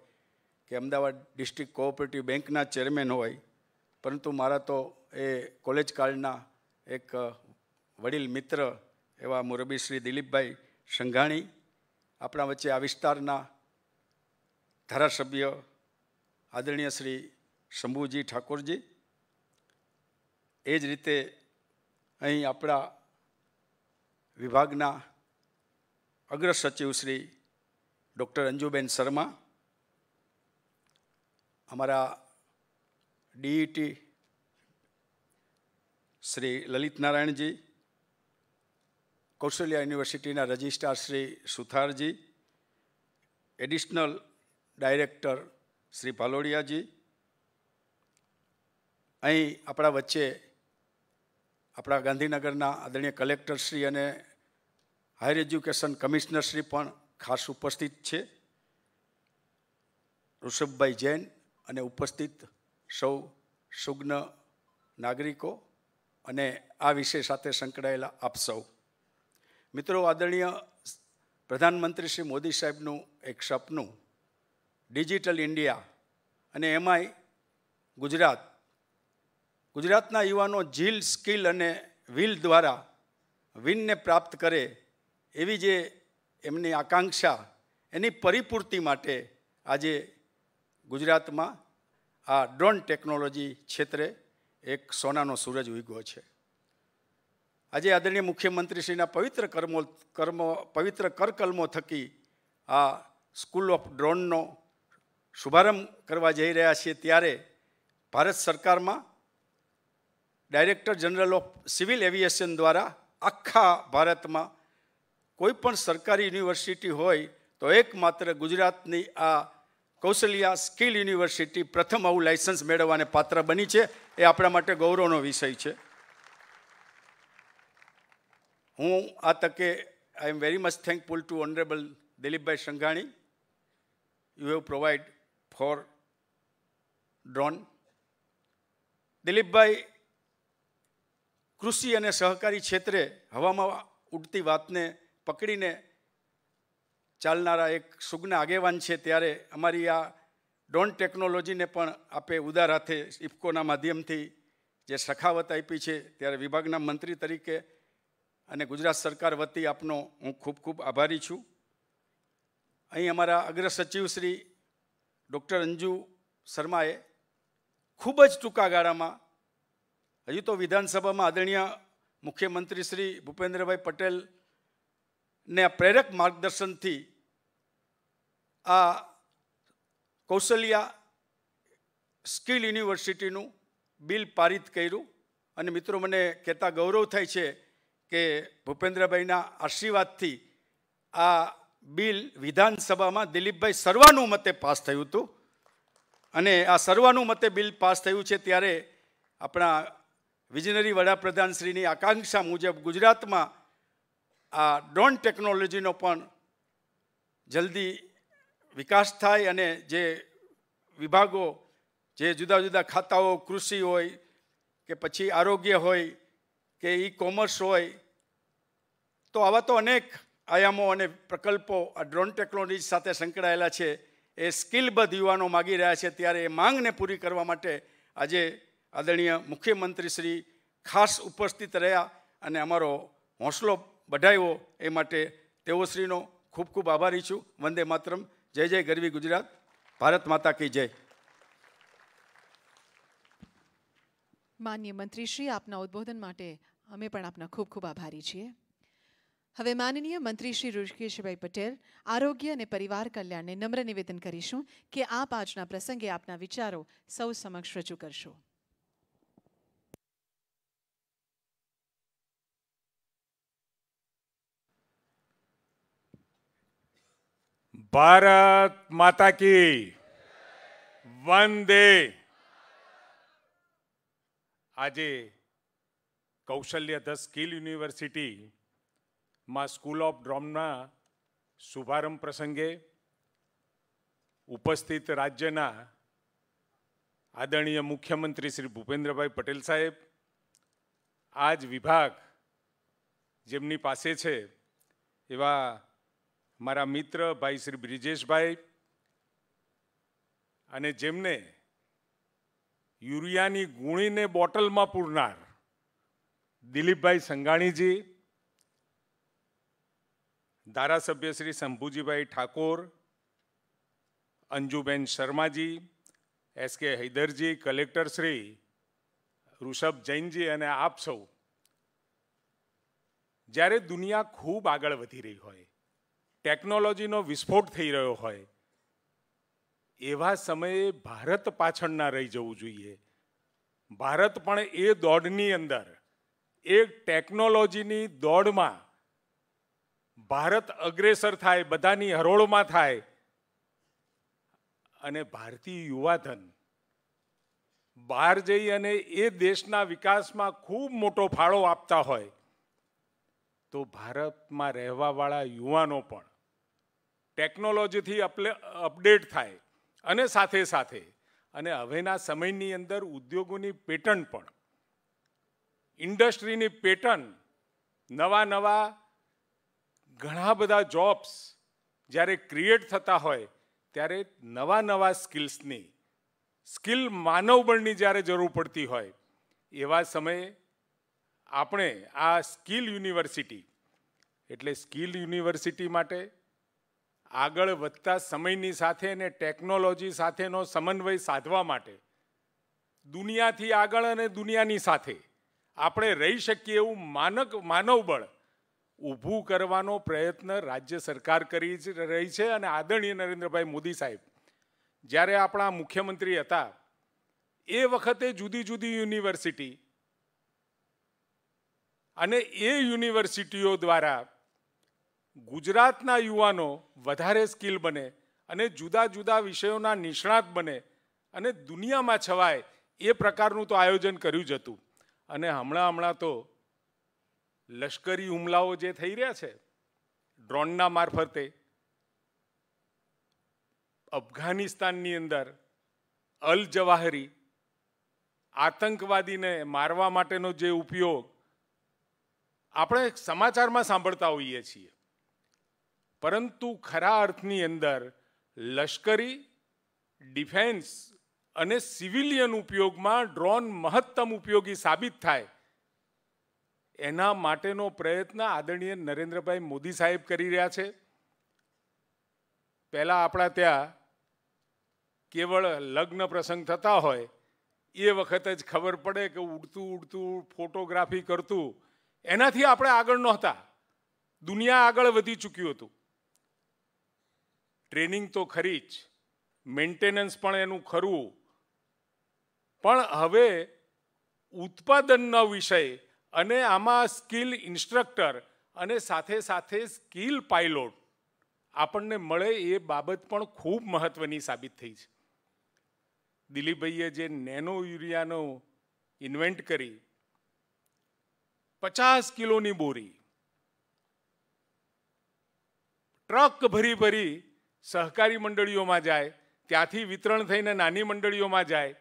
કે અમદાવાદ ડિસ્ટ્રિક્ટ કોઓપરેટિવ બેંકના ચેરમેન હોય પરંતુ મારા તો એ કોલેજ કાળના એક વડીલ મિત્ર એવા મોરબી શ્રી દિલીપભાઈ સંઘાણી આપણા વચ્ચે આ વિસ્તારના ધારાસભ્ય આદરણીય શ્રી શંભુજી ઠાકોરજી એ જ રીતે અહીં આપણા વિભાગના અગ્ર સચિવ શ્રી ડૉક્ટર અંજુબેન શર્મા અમારા ડીઈટી શ્રી લલિત નારાયણજી કૌશલ્યા યુનિવર્સિટીના registrar Shri Sutharji additional director Shri Palodiyaji અહીં આપણા વચ્ચે આપણા ગાંધીનગરના આદરણીય કલેક્ટરશ્રી અને હાયર એજ્યુકેશન કમિશનરશ્રી પણ ખાસ ઉપસ્થિત છે ઋષભભાઈ જૈન અને ઉપસ્થિત સૌ સુગ્ન નાગરિકો અને આ વિષય સાથે સંકળાયેલા આપ સૌ મિત્રો આદરણીય પ્રધાનમંત્રી શ્રી મોદી સાહેબનું એક સપનું ડિજિટલ ઇન્ડિયા અને એમાંય ગુજરાત ગુજરાતના યુવાનો જીલ સ્કિલ અને વિલ દ્વારા વિનને પ્રાપ્ત કરે એવી જે એમની આકાંક્ષા એની પરિપૂર્તિ માટે આજે ગુજરાતમાં આ ડ્રોન ટેકનોલોજી ક્ષેત્રે એક સોનાનો સૂરજ ઉગ્યો છે આજે આદરણીય મુખ્યમંત્રીશ્રીના પવિત્ર કર્મો કર્મો પવિત્ર કરકલમો થકી આ સ્કૂલ ઓફ ડ્રોનનો શુભારંભ કરવા જઈ રહ્યા છીએ ત્યારે ભારત સરકારમાં director general of civil aviation દ્વારા આખા ભારતમાં કોઈ પણ સરકારી યુનિવર્સિટી હોય તો એકમાત્ર ગુજરાતની આ કૌશલ્યા સ્કિલ યુનિવર્સિટી પ્રથમ આવું લાઇસન્સ મેળવવાને પાત્ર બની છે એ આપણા માટે ગૌરવનો વિષય છે હું આ તકે I am very much thankful to honourable Dilipbhai Sanghani you have provide for drone Dilipbhai કૃષિ અને સહકારી ક્ષેત્રે હવામાં ઉડતી વાતને પકડીને ચાલનારા એક સુજ્ઞ આગેવાન છે ત્યારે અમારી આ ડ્રોન ટેકનોલોજીને પણ આપે ઉદાર હાથે ઇફકોના માધ્યમથી જે સખાવત આપી છે ત્યારે વિભાગના મંત્રી તરીકે અને ગુજરાત સરકાર વતી આપનો હું ખૂબ ખૂબ આભારી છું અહીં અમારા અગ્ર સચિવ શ્રી ડૉક્ટર અંજુ શર્માએ ખૂબ જ ટૂંકા ગાળામાં હજુ તો વિધાનસભામાં આદરણીય મુખ્યમંત્રી શ્રી ભૂપેન્દ્રભાઈ પટેલને પ્રેરક માર્ગદર્શનથી આ કૌશલ્યા સ્કિલ યુનિવર્સિટીનું બિલ પારિત કર્યું અને મિત્રો મને કહેતા ગૌરવ થાય છે કે ભૂપેન્દ્રભાઈના આશીર્વાદથી આ બિલ વિધાનસભામાં દિલીપભાઈ સર્વાનુમતે પાસ થયું હતું અને આ સર્વાનુમતે બિલ પાસ થયું છે ત્યારે આપણા વિઝનરી વડાપ્રધાનશ્રીની આકાંક્ષા મુજબ ગુજરાતમાં આ ડ્રોન ટેકનોલોજીનો પણ જલ્દી વિકાસ થાય અને જે વિભાગો જે જુદા જુદા ખાતાઓ કૃષિ હોય કે પછી આરોગ્ય હોય કે ઈ કોમર્સ હોય તો આવા તો અનેક આયામો અને પ્રકલ્પો આ ડ્રોન ટેકનોલોજી સાથે સંકળાયેલા છે એ સ્કિલબદ્ધ યુવાનો માગી રહ્યા છે ત્યારે એ માંગને પૂરી કરવા માટે આજે આદરણીય મુખ્યમંત્રી શ્રી ખાસ ઉપસ્થિત રહ્યા અને અમારો હોંસલો બઢાવ્યો એ માટે તેઓ શ્રીનો ખૂબ ખૂબ આભારી છું વંદે માતરમ જય જય ગરવી ગુજરાત ભારત માતા કી જય માન્ય મંત્રીશ્રી આપના ઉદબોધન માટે અમે પણ આપના ખૂબ ખૂબ આભારી છીએ હવે માનનીય મંત્રી શ્રી ઋષિકેશભાઈ પટેલ આરોગ્ય અને પરિવાર કલ્યાણને નમ્ર નિવેદન કરીશું કે આપ આજના પ્રસંગે આપના વિચારો સૌ સમક્ષ રજૂ કરશો ભારત માતા કી વંદે આજે કૌશલ્ય ધ સ્કિલ યુનિવર્સિટી માં સ્કૂલ ઓફ ડ્રોમના શુભારંભ પ્રસંગે ઉપસ્થિત રાજ્યના આદરણીય મુખ્યમંત્રી શ્રી ભૂપેન્દ્રભાઈ પટેલ સાહેબ આજ વિભાગ જેમની પાસે છે એવા મારા મિત્ર ભાઈ શ્રી બ્રિજેશભાઈ અને જેમને યુરિયાની ગુણીને બોટલમાં પૂરનાર દિલીપભાઈ સંઘાણીજી ધારાસભ્ય Shri Shambhujibhai Thakor Anjuben Sharmaji S K Haiderji collector Shri Rishabh Jainji અને આપ સૌ જ્યારે દુનિયા ખૂબ આગળ વધી રહી હોય ટેકનોલોજીનો વિસ્ફોટ થઈ રહ્યો હોય એવા સમયે ભારત પાછળ ના રહી જવું જોઈએ ભારત પણ એ દોડની અંદર એ ટેકનોલોજીની દોડમાં ભારત અગ્રેસર થાય બધાની હરોળમાં થાય અને ભારતીય યુવાધન બહાર જઈ અને એ દેશના વિકાસમાં ખૂબ મોટો ફાળો આપતા હોય તો ભારતમાં રહેવાવાળા યુવાનો પણ ટેકનોલોજીથી અપલે અપડેટ થાય અને સાથે સાથે અને હવેના સમયની અંદર ઉદ્યોગોની પેટર્ન પણ ઇન્ડસ્ટ્રીની પેટર્ન નવા નવા ઘણા બધા જોબ્સ જ્યારે ક્રિએટ થતા હોય ત્યારે નવા નવા સ્કિલ્સની સ્કિલ માનવબળની જ્યારે જરૂર પડતી હોય એવા સમયે આપણે આ સ્કિલ યુનિવર્સિટી એટલે સ્કિલ યુનિવર્સિટી માટે આગળ વધતા સમયની સાથે અને ટેકનોલોજી સાથેનો સમન્વય સાધવા માટે દુનિયાથી આગળ અને દુનિયાની સાથે આપણે રહી શકીએ એવું માનક માનવબળ ઊભું કરવાનો પ્રયત્ન રાજ્ય સરકાર કરી રહી છે અને આદરણીય નરેન્દ્રભાઈ મોદી સાહેબ જ્યારે આપણા મુખ્યમંત્રી હતા એ વખતે જુદી જુદી યુનિવર્સિટી અને એ યુનિવર્સિટીઓ દ્વારા ગુજરાતના યુવાનો વધારે સ્કિલ બને અને જુદા જુદા વિષયોના નિષ્ણાત બને અને દુનિયામાં છવાય એ પ્રકારનું તો આયોજન કર્યું જ હતું અને હમણાં હમણાં તો લશ્કરી હુમલાઓ જે થઈ રહ્યા છે ડ્રોનના મારફતે અફઘાનિસ્તાનની અંદર અલ જવાહરી આતંકવાદીને મારવા માટેનો જે ઉપયોગ આપણે સમાચારમાં સાંભળતા હોઈએ છીએ પરંતુ ખરા અર્થની અંદર લશ્કરી ડિફેન્સ અને સિવિલિયન ઉપયોગમાં ડ્રોન મહત્તમ ઉપયોગી સાબિત થાય એના માટેનો પ્રયત્ન આદરણીય નરેન્દ્રભાઈ મોદી સાહેબ કરી રહ્યા છે પહેલાં આપણા ત્યાં કેવળ લગ્ન પ્રસંગ થતા હોય એ વખત જ ખબર પડે કે ઉડતું ઉડતું ફોટોગ્રાફી કરતું એનાથી આપણે આગળ નહોતા દુનિયા આગળ વધી ચૂક્યું હતું ટ્રેનિંગ તો ખરી જ મેન્ટેનન્સ પણ એનું ખરું પણ હવે ઉત્પાદનનો વિષય અને આમાં સ્કિલ ઇન્સ્ટ્રક્ટર અને સાથે સાથે સ્કિલ પાઇલોટ આપણને મળે એ બાબત પણ ખૂબ મહત્ત્વની સાબિત થઈ છે દિલીપભાઈએ જે નેનો યુરિયાનો ઇન્વેન્ટ કરી પચાસ કિલોની બોરી ટ્રક ભરી ભરી સહકારી મંડળીઓમાં જાય ત્યાંથી વિતરણ થઈને નાની મંડળીઓમાં જાય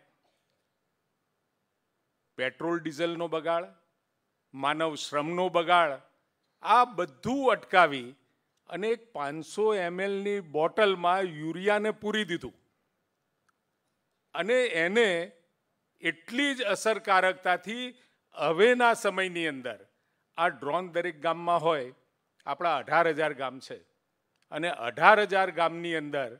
પેટ્રોલ ડીઝલનો બગાડ માનવ શ્રમનો બગાડ આ બધું અટકાવી અને એક પાંચસો એમએલની બોટલમાં યુરિયાને પૂરી દીધું અને એને એટલી જ અસરકારકતાથી હવેના સમયની અંદર આ ડ્રોન દરેક ગામમાં હોય આપણા અઢાર હજાર ગામ છે અને અઢાર હજાર ગામની અંદર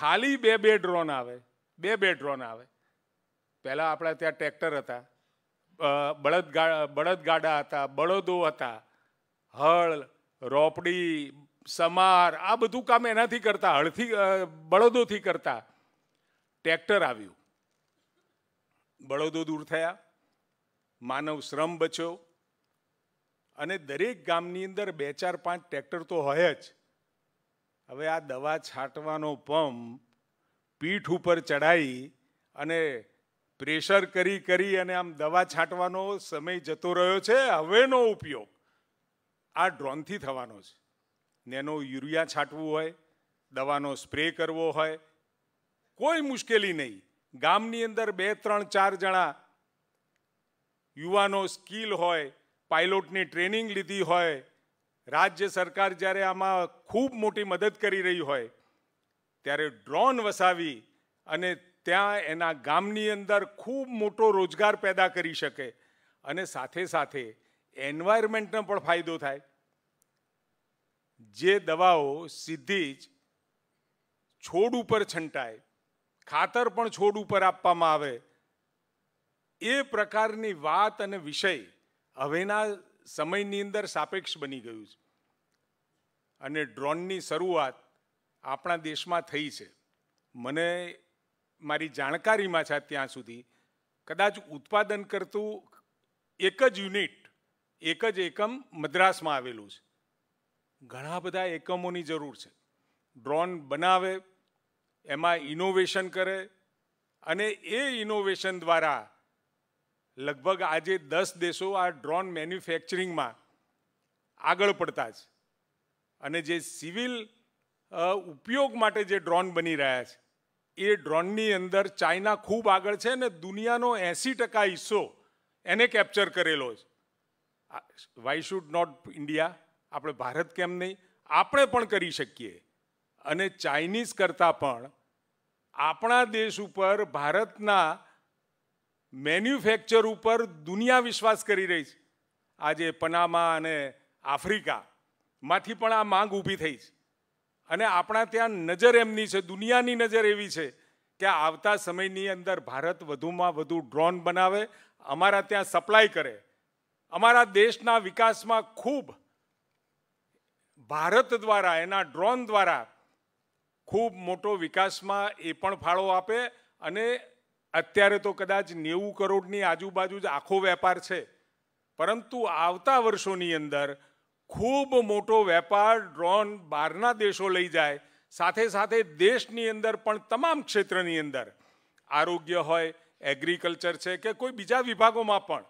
ખાલી બે બે ડ્રોન આવે બે બે ડ્રોન આવે પહેલાં આપણા ત્યાં ટ્રેક્ટર હતા બળદગા બળદગાડા હતા બળદો હતા હળ રોપડી સમાર આ બધું કામ એનાથી કરતા હળથી બળદોથી કરતા ટ્રેક્ટર આવ્યું બળદો દૂર થયા માનવ શ્રમ બચ્યો અને દરેક ગામની અંદર બે ચાર પાંચ ટ્રેક્ટર તો હોય જ હવે આ દવા છાંટવાનો પંપ પીઠ ઉપર ચડાઈ અને પ્રેશર કરી કરી અને આમ દવા છાંટવાનો સમય જતો રહ્યો છે હવેનો ઉપયોગ આ ડ્રોનથી થવાનો છે ને એનો યુરિયા છાંટવું હોય દવાનો સ્પ્રે કરવો હોય કોઈ મુશ્કેલી નહીં ગામની અંદર બે ત્રણ ચાર જણા યુવાનો સ્કિલ હોય પાયલોટની ટ્રેનિંગ લીધી હોય રાજ્ય સરકાર જ્યારે આમાં ખૂબ મોટી મદદ કરી રહી હોય ત્યારે ડ્રોન વસાવી અને ત્યાં એના ગામની અંદર ખૂબ મોટો રોજગાર પેદા કરી શકે અને સાથે સાથે એન્વાયરમેન્ટનો પણ ફાયદો થાય જે દવાઓ સીધી જ છોડ ઉપર છંટાય ખાતર પણ છોડ ઉપર આપવામાં આવે એ પ્રકારની વાત અને વિષય હવેના સમયની અંદર સાપેક્ષ બની ગયું છે અને ડ્રોનની શરૂઆત આપણા દેશમાં થઈ છે મને મારી જાણકારીમાં છે ત્યાં સુધી કદાચ ઉત્પાદન કરતું એક જ યુનિટ એક જ એકમ મદ્રાસમાં આવેલું છે ઘણા બધા એકમોની જરૂર છે ડ્રોન બનાવે એમાં ઇનોવેશન કરે અને એ ઇનોવેશન દ્વારા લગભગ આજે દસ દેશો આ ડ્રોન મેન્યુફેક્ચરિંગમાં આગળ પડતા છે અને જે સિવિલ ઉપયોગ માટે જે ડ્રોન બની રહ્યા છે એ ડ્રોનની અંદર ચાઇના ખૂબ આગળ છે અને દુનિયાનો એંસી ટકા હિસ્સો એને કેપ્ચર કરેલો છે વાય શુડ નોટ ઇન્ડિયા આપણે ભારત કેમ નહીં આપણે પણ કરી શકીએ અને ચાઇનીઝ કરતાં પણ આપણા દેશ ઉપર ભારતના મેન્યુફેક્ચર ઉપર દુનિયા વિશ્વાસ કરી રહી છે આજે પનામા અને આફ્રિકામાંથી પણ આ માંગ ઊભી થઈ છે અને આપણા ત્યાં નજર એમની છે દુનિયાની નજર એવી છે કે આવતા સમયની અંદર ભારત વધુમાં વધુ ડ્રોન બનાવે અમારા ત્યાં સપ્લાય કરે અમારા દેશના વિકાસમાં ખૂબ ભારત દ્વારા એના ડ્રોન દ્વારા ખૂબ મોટો વિકાસમાં એ પણ ફાળો આપે અને અત્યારે તો કદાચ નેવું કરોડની આજુબાજુ જ આખો વેપાર છે પરંતુ આવતા વર્ષોની અંદર ખૂબ મોટો વેપાર ડ્રોન બહારના દેશો લઈ જાય સાથે સાથે દેશની અંદર પણ તમામ ક્ષેત્રની અંદર આરોગ્ય હોય એગ્રીકલ્ચર છે કે કોઈ બીજા વિભાગોમાં પણ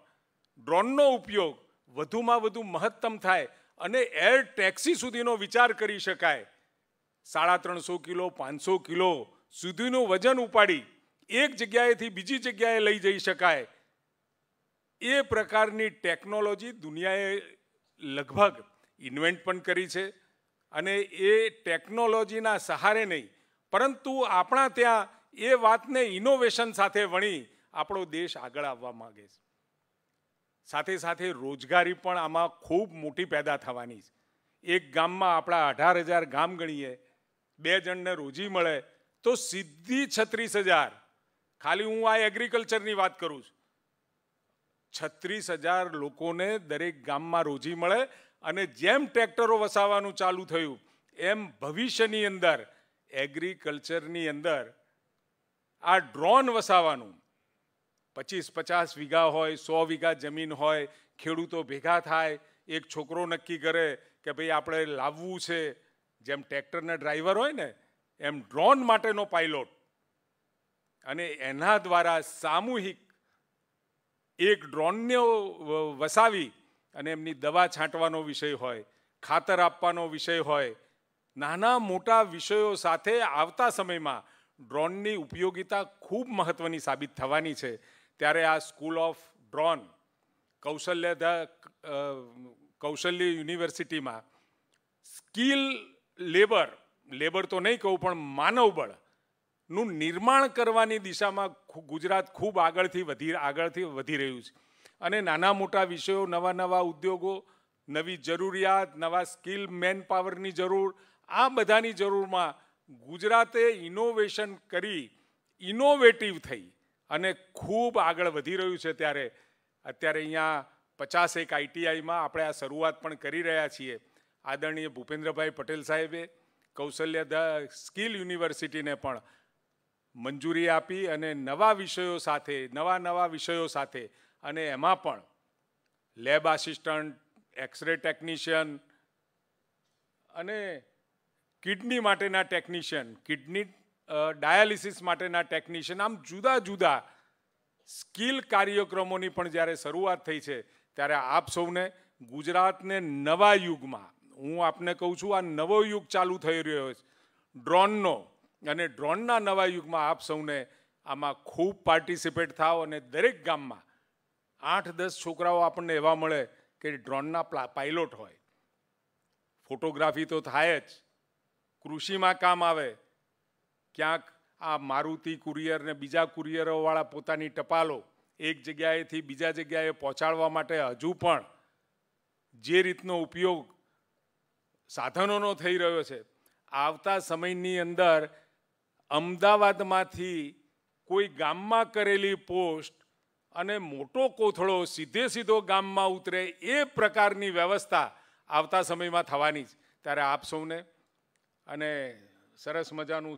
ડ્રોનનો ઉપયોગ વધુમાં વધુ મહત્તમ થાય અને એર ટેક્સી સુધીનો વિચાર કરી શકાય સાડા ત્રણસો કિલો પાંચસો કિલો સુધીનું વજન ઉપાડી એક જગ્યાએથી બીજી જગ્યાએ લઈ જઈ શકાય એ પ્રકારની ટેકનોલોજી દુનિયાએ લગભગ ઇન્વેન્ટ પણ કરી છે અને એ ટેકનોલોજીના સહારે નહીં પરંતુ આપણા ત્યાં એ વાતને ઇનોવેશન સાથે વણી આપણો દેશ આગળ આવવા માગે છે સાથે સાથે રોજગારી પણ આમાં ખૂબ મોટી પેદા થવાની છે એક ગામમાં આપણા અઢાર હજાર ગામ ગણીએ બે જણને રોજી મળે તો સીધી છત્રીસ હજાર ખાલી હું આ એગ્રીકલ્ચરની વાત કરું છું છત્રીસ હજાર લોકોને દરેક ગામમાં રોજી મળે અને જેમ ટ્રેક્ટરો વસાવવાનું ચાલુ થયું એમ ભવિષ્યની અંદર એગ્રીકલ્ચરની અંદર આ ડ્રોન વસાવવાનું પચીસ પચાસ વીઘા હોય સો વીઘા જમીન હોય ખેડૂતો ભેગા થાય એક છોકરો નક્કી કરે કે ભાઈ આપણે લાવવું છે જેમ ટ્રેક્ટરના ડ્રાઈવર હોય ને એમ ડ્રોન માટેનો પાઇલોટ અને એના દ્વારા સામૂહિક એક ડ્રોનને વસાવી અને એમની દવા છાંટવાનો વિષય હોય ખાતર આપવાનો વિષય હોય નાના મોટા વિષયો સાથે આવતા સમયમાં ડ્રોનની ઉપયોગિતા ખૂબ મહત્ત્વની સાબિત થવાની છે ત્યારે આ સ્કૂલ ઓફ ડ્રોન કૌશલ્ય કૌશલ્ય યુનિવર્સિટીમાં સ્કિલ લેબર લેબર તો નહીં કહું પણ માનવબળ નું નિર્માણ કરવાની દિશામાં ગુજરાત ખૂબ આગળથી વધી આગળથી વધી રહ્યું છે અને નાના મોટા વિષયો નવા નવા ઉદ્યોગો નવી જરૂરિયાત નવા સ્કિલ મેન પાવરની જરૂર આ બધાની જરૂરમાં ગુજરાતે ઇનોવેશન કરી ઇનોવેટિવ થઈ અને ખૂબ આગળ વધી રહ્યું છે ત્યારે અત્યારે અહીંયા પચાસેક આઈટીઆઈમાં આપણે આ શરૂઆત પણ કરી રહ્યા છીએ આદરણીય ભૂપેન્દ્રભાઈ પટેલ સાહેબે કૌશલ્ય ધ સ્કિલ યુનિવર્સિટીને પણ મંજૂરી આપી અને નવા વિષયો સાથે નવા નવા વિષયો સાથે અને એમાં પણ લેબ આસિસ્ટન્ટ એક્સરે ટેકનિશિયન અને કિડની માટેના ટેકનિશિયન કિડની ડાયાલિસિસ માટેના ટેકનિશિયન આમ જુદા જુદા સ્કિલ કાર્યક્રમોની પણ જ્યારે શરૂઆત થઈ છે ત્યારે આપ સૌને ગુજરાતને નવા યુગમાં હું આપને કહું છું આ નવો યુગ ચાલુ થઈ રહ્યો છે ડ્રોનનો અને ડ્રોનના નવા યુગમાં આપ સૌને આમાં ખૂબ પાર્ટિસિપેટ થાવ અને દરેક ગામમાં આઠ દસ છોકરાઓ આપણને એવા મળે કે ડ્રોનના પાઇલોટ હોય ફોટોગ્રાફી તો થાય જ કૃષિમાં કામ આવે ક્યાંક આ મારુતિ કુરિયર ને બીજા કુરિયરોવાળા પોતાની ટપાલો એક જગ્યાએથી બીજા જગ્યાએ પહોંચાડવા માટે હજુ પણ જે રીતનો ઉપયોગ સાધનોનો થઈ રહ્યો છે આવતા સમયની અંદર અમદાવાદમાંથી કોઈ ગામમાં કરેલી પોસ્ટ અને મોટો કોથળો સીધે સીધો ગામમાં ઉતરે એ પ્રકારની વ્યવસ્થા આવતા સમયમાં થવાની જ ત્યારે આપ સૌને અને સરસ મજાનું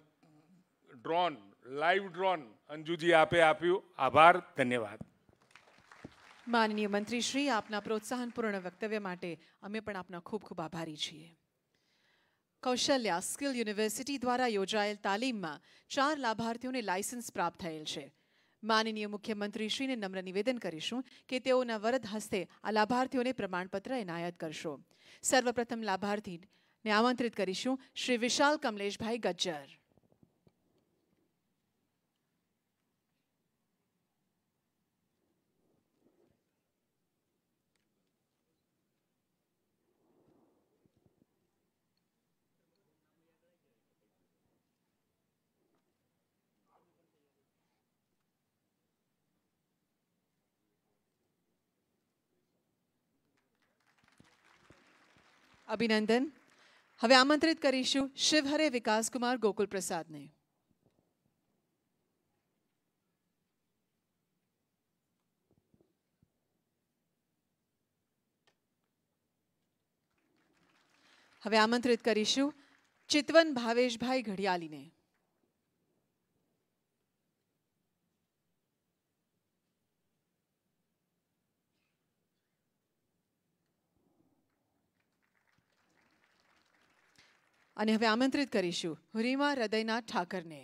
ડ્રોન લાઈવ ડ્રોન અંજુજી આપે આપ્યું આભાર ધન્યવાદ માનનીય મંત્રી શ્રી આપના પ્રોત્સાહનપૂર્ણ વક્તવ્ય માટે અમે પણ આપના ખૂબ ખૂબ આભારી છીએ કૌશલ્યા સ્કિલ યુનિવર્સિટી દ્વારા યોજાયેલ તાલીમમાં ચાર લાભાર્થીઓને લાયસન્સ પ્રાપ્ત થયેલ છે માનનીય મુખ્યમંત્રીશ્રીને નમ્ર નિવેદન કરીશું કે તેઓના વરદ હસ્તે આ લાભાર્થીઓને પ્રમાણપત્ર એનાયત કરશો સર્વપ્રથમ લાભાર્થીને આમંત્રિત કરીશું શ્રી વિશાલ કમલેશભાઈ ગજ્જર અભિનંદન હવે આમંત્રિત કરીશું શિવહરે વિકાસકુમાર ગોકુલ પ્રસાદને હવે આમંત્રિત કરીશું ચિતવન ભાવેશભાઈ ઘડિયાલીને અને હવે આમંત્રિત કરીશું હુરીમા હૃદયનાથ ઠાકરને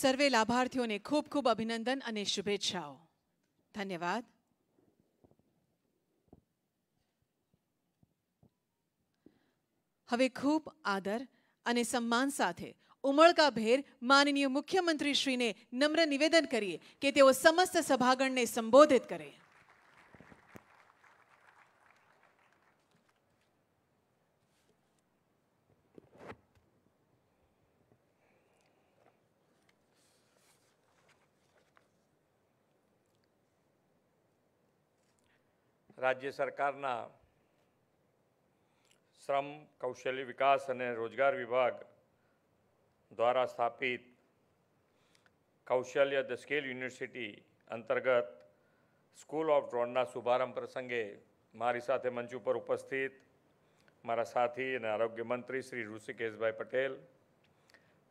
સર્વે લાભાર્થીઓને ખૂબ ખૂબ અભિનંદન અને શુભેચ્છાઓ ધન્યવાદ હવે ખૂબ આદર અને સન્માન સાથે ઉમળકા ઉમળકાભેર માનનીય મુખ્યમંત્રીશ્રીને નમ્ર નિવેદન કરીએ કે તેઓ સમસ્ત સભાગણને સંબોધિત કરે રાજ્ય સરકારના શ્રમ કૌશલ્ય વિકાસ અને રોજગાર વિભાગ દ્વારા સ્થાપિત કૌશલ્ય ધ સ્કિલ યુનિવર્સિટી અંતર્ગત સ્કૂલ ઓફ ડ્રોનના શુભારંભ પ્રસંગે મારી સાથે મંચ ઉપર ઉપસ્થિત મારા સાથી અને આરોગ્ય મંત્રી શ્રી ઋષિકેશભાઈ પટેલ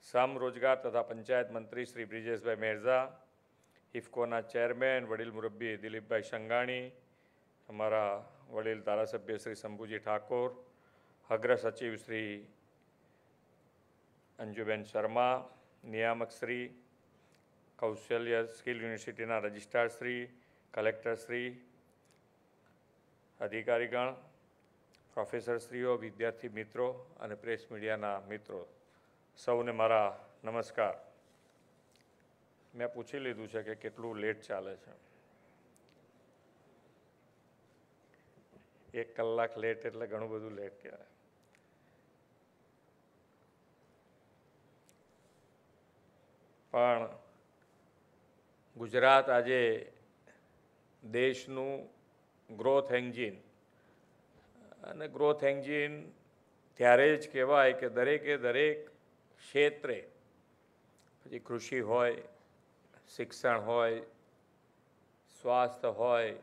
સામ રોજગાર તથા પંચાયત મંત્રી શ્રી બ્રિજેશભાઈ મેરઝા ઇફકોના ચેરમેન વડીલ મુરબ્બી દિલીપભાઈ સંઘાણી અમારા વડીલ ધારાસભ્ય શ્રી શંભુજી ઠાકોર અગ્ર સચિવ શ્રી અંજુબેન શર્મા નિયામક શ્રી કૌશલ્ય સ્કિલ યુનિવર્સિટીના શ્રી કલેક્ટર શ્રી અધિકારીગણ પ્રોફેસર શ્રીઓ વિદ્યાર્થી મિત્રો અને પ્રેસ મીડિયાના મિત્રો સૌને મારા નમસ્કાર મેં પૂછી લીધું છે કે કેટલું લેટ ચાલે છે એક કલાક લેટ એટલે ઘણું બધું લેટ કહેવાય પણ ગુજરાત આજે દેશનું ગ્રોથ એન્જિન અને ગ્રોથ એન્જિન ત્યારે જ કહેવાય કે દરેકે દરેક ક્ષેત્રે પછી કૃષિ હોય શિક્ષણ હોય સ્વાસ્થ્ય હોય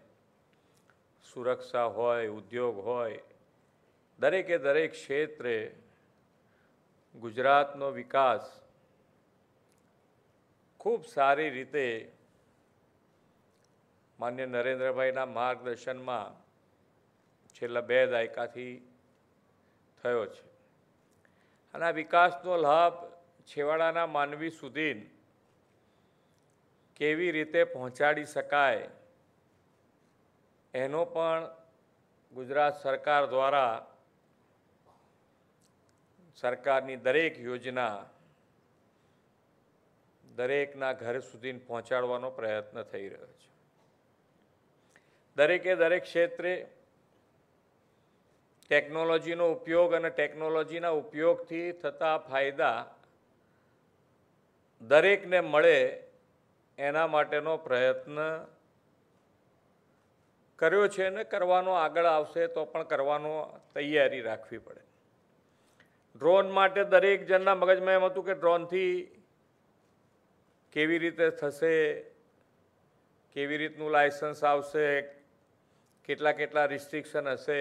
સુરક્ષા હોય ઉદ્યોગ હોય દરેકે દરેક ક્ષેત્રે ગુજરાતનો વિકાસ ખૂબ સારી રીતે માન્ય નરેન્દ્રભાઈના માર્ગદર્શનમાં છેલ્લા બે દાયકાથી થયો છે અને આ વિકાસનો લાભ છેવાડાના માનવી સુધી કેવી રીતે પહોંચાડી શકાય એનો પણ ગુજરાત સરકાર દ્વારા સરકારની દરેક યોજના દરેકના ઘર સુધી પહોંચાડવાનો પ્રયત્ન થઈ રહ્યો છે દરેકે દરેક ક્ષેત્રે ટેકનોલોજીનો ઉપયોગ અને ટેકનોલોજીના ઉપયોગથી થતા ફાયદા દરેકને મળે એના માટેનો પ્રયત્ન કર્યો છે ને કરવાનો આગળ આવશે તો પણ કરવાનો તૈયારી રાખવી પડે ડ્રોન માટે દરેક જણના મગજમાં એમ હતું કે ડ્રોનથી કેવી રીતે થશે કેવી રીતનું લાયસન્સ આવશે કેટલા કેટલા રિસ્ટ્રિક્શન હશે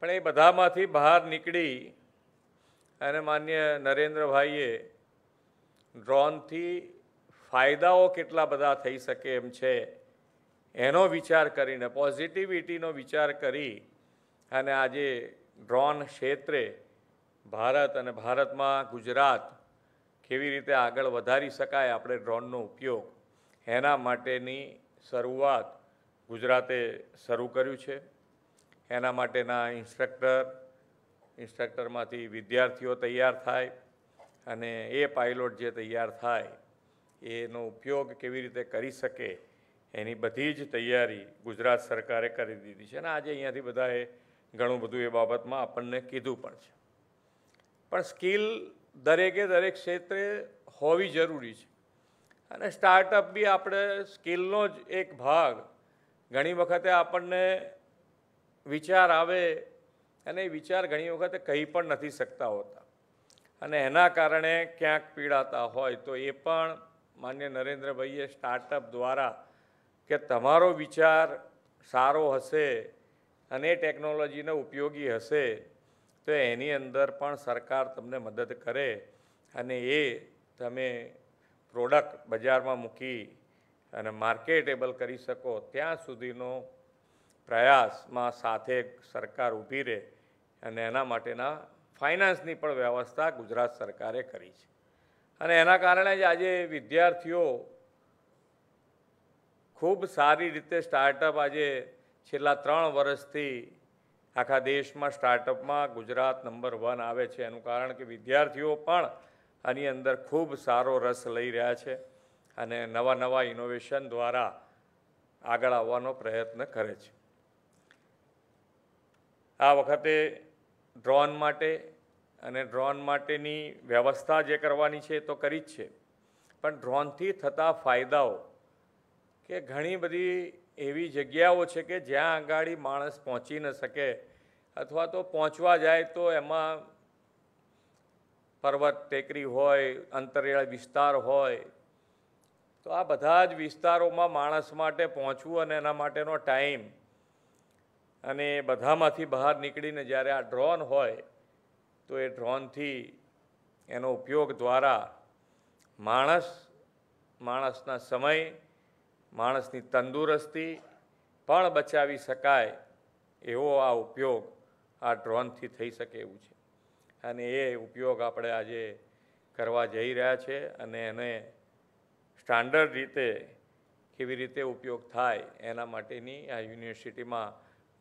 પણ એ બધામાંથી બહાર નીકળી અને માન્ય નરેન્દ્રભાઈએ ડ્રોનથી ફાયદાઓ કેટલા બધા થઈ શકે એમ છે એનો વિચાર કરીને પોઝિટિવિટીનો વિચાર કરી અને આજે ડ્રોન ક્ષેત્રે ભારત અને ભારતમાં ગુજરાત કેવી રીતે આગળ વધારી શકાય આપણે ડ્રોનનો ઉપયોગ એના માટેની શરૂઆત ગુજરાતે શરૂ કર્યું છે એના માટેના ઇન્સ્ટ્રક્ટર ઇન્સ્ટ્રક્ટરમાંથી વિદ્યાર્થીઓ તૈયાર થાય અને એ પાઇલોટ જે તૈયાર થાય એનો ઉપયોગ કેવી રીતે કરી શકે એની બધી જ તૈયારી ગુજરાત સરકારે કરી દીધી છે અને આજે અહીંયાથી બધાએ ઘણું બધું એ બાબતમાં આપણને કીધું પણ છે પણ સ્કિલ દરેકે દરેક ક્ષેત્રે હોવી જરૂરી છે અને સ્ટાર્ટઅપ બી આપણે સ્કિલનો જ એક ભાગ ઘણી વખતે આપણને વિચાર આવે અને એ વિચાર ઘણી વખતે કહી પણ નથી શકતા હોતા અને એના કારણે ક્યાંક પીડાતા હોય તો એ પણ માન્ય નરેન્દ્રભાઈએ સ્ટાર્ટઅપ દ્વારા કે તમારો વિચાર સારો હશે અને ટેકનોલોજીનો ઉપયોગી હશે તો એની અંદર પણ સરકાર તમને મદદ કરે અને એ તમે પ્રોડક્ટ બજારમાં મૂકી અને માર્કેટેબલ કરી શકો ત્યાં સુધીનો પ્રયાસમાં સાથે સરકાર ઊભી રહે અને એના માટેના ફાઇનાન્સની પણ વ્યવસ્થા ગુજરાત સરકારે કરી છે અને એના કારણે જ આજે વિદ્યાર્થીઓ ખૂબ સારી રીતે સ્ટાર્ટઅપ આજે છેલ્લા ત્રણ વર્ષથી આખા દેશમાં સ્ટાર્ટઅપમાં ગુજરાત નંબર વન આવે છે એનું કારણ કે વિદ્યાર્થીઓ પણ આની અંદર ખૂબ સારો રસ લઈ રહ્યા છે અને નવા નવા ઇનોવેશન દ્વારા આગળ આવવાનો પ્રયત્ન કરે છે આ વખતે ડ્રોન માટે અને ડ્રોન માટેની વ્યવસ્થા જે કરવાની છે એ તો કરી જ છે પણ ડ્રોનથી થતા ફાયદાઓ કે ઘણી બધી એવી જગ્યાઓ છે કે જ્યાં આગાડી માણસ પહોંચી ન શકે અથવા તો પહોંચવા જાય તો એમાં પર્વત ટેકરી હોય અંતરિયાળ વિસ્તાર હોય તો આ બધા જ વિસ્તારોમાં માણસ માટે પહોંચવું અને એના માટેનો ટાઈમ અને બધામાંથી બહાર નીકળીને જ્યારે આ ડ્રોન હોય તો એ ડ્રોનથી એનો ઉપયોગ દ્વારા માણસ માણસના સમય માણસની તંદુરસ્તી પણ બચાવી શકાય એવો આ ઉપયોગ આ ડ્રોનથી થઈ શકે એવું છે અને એ ઉપયોગ આપણે આજે કરવા જઈ રહ્યા છે અને એને સ્ટાન્ડર્ડ રીતે કેવી રીતે ઉપયોગ થાય એના માટેની આ યુનિવર્સિટીમાં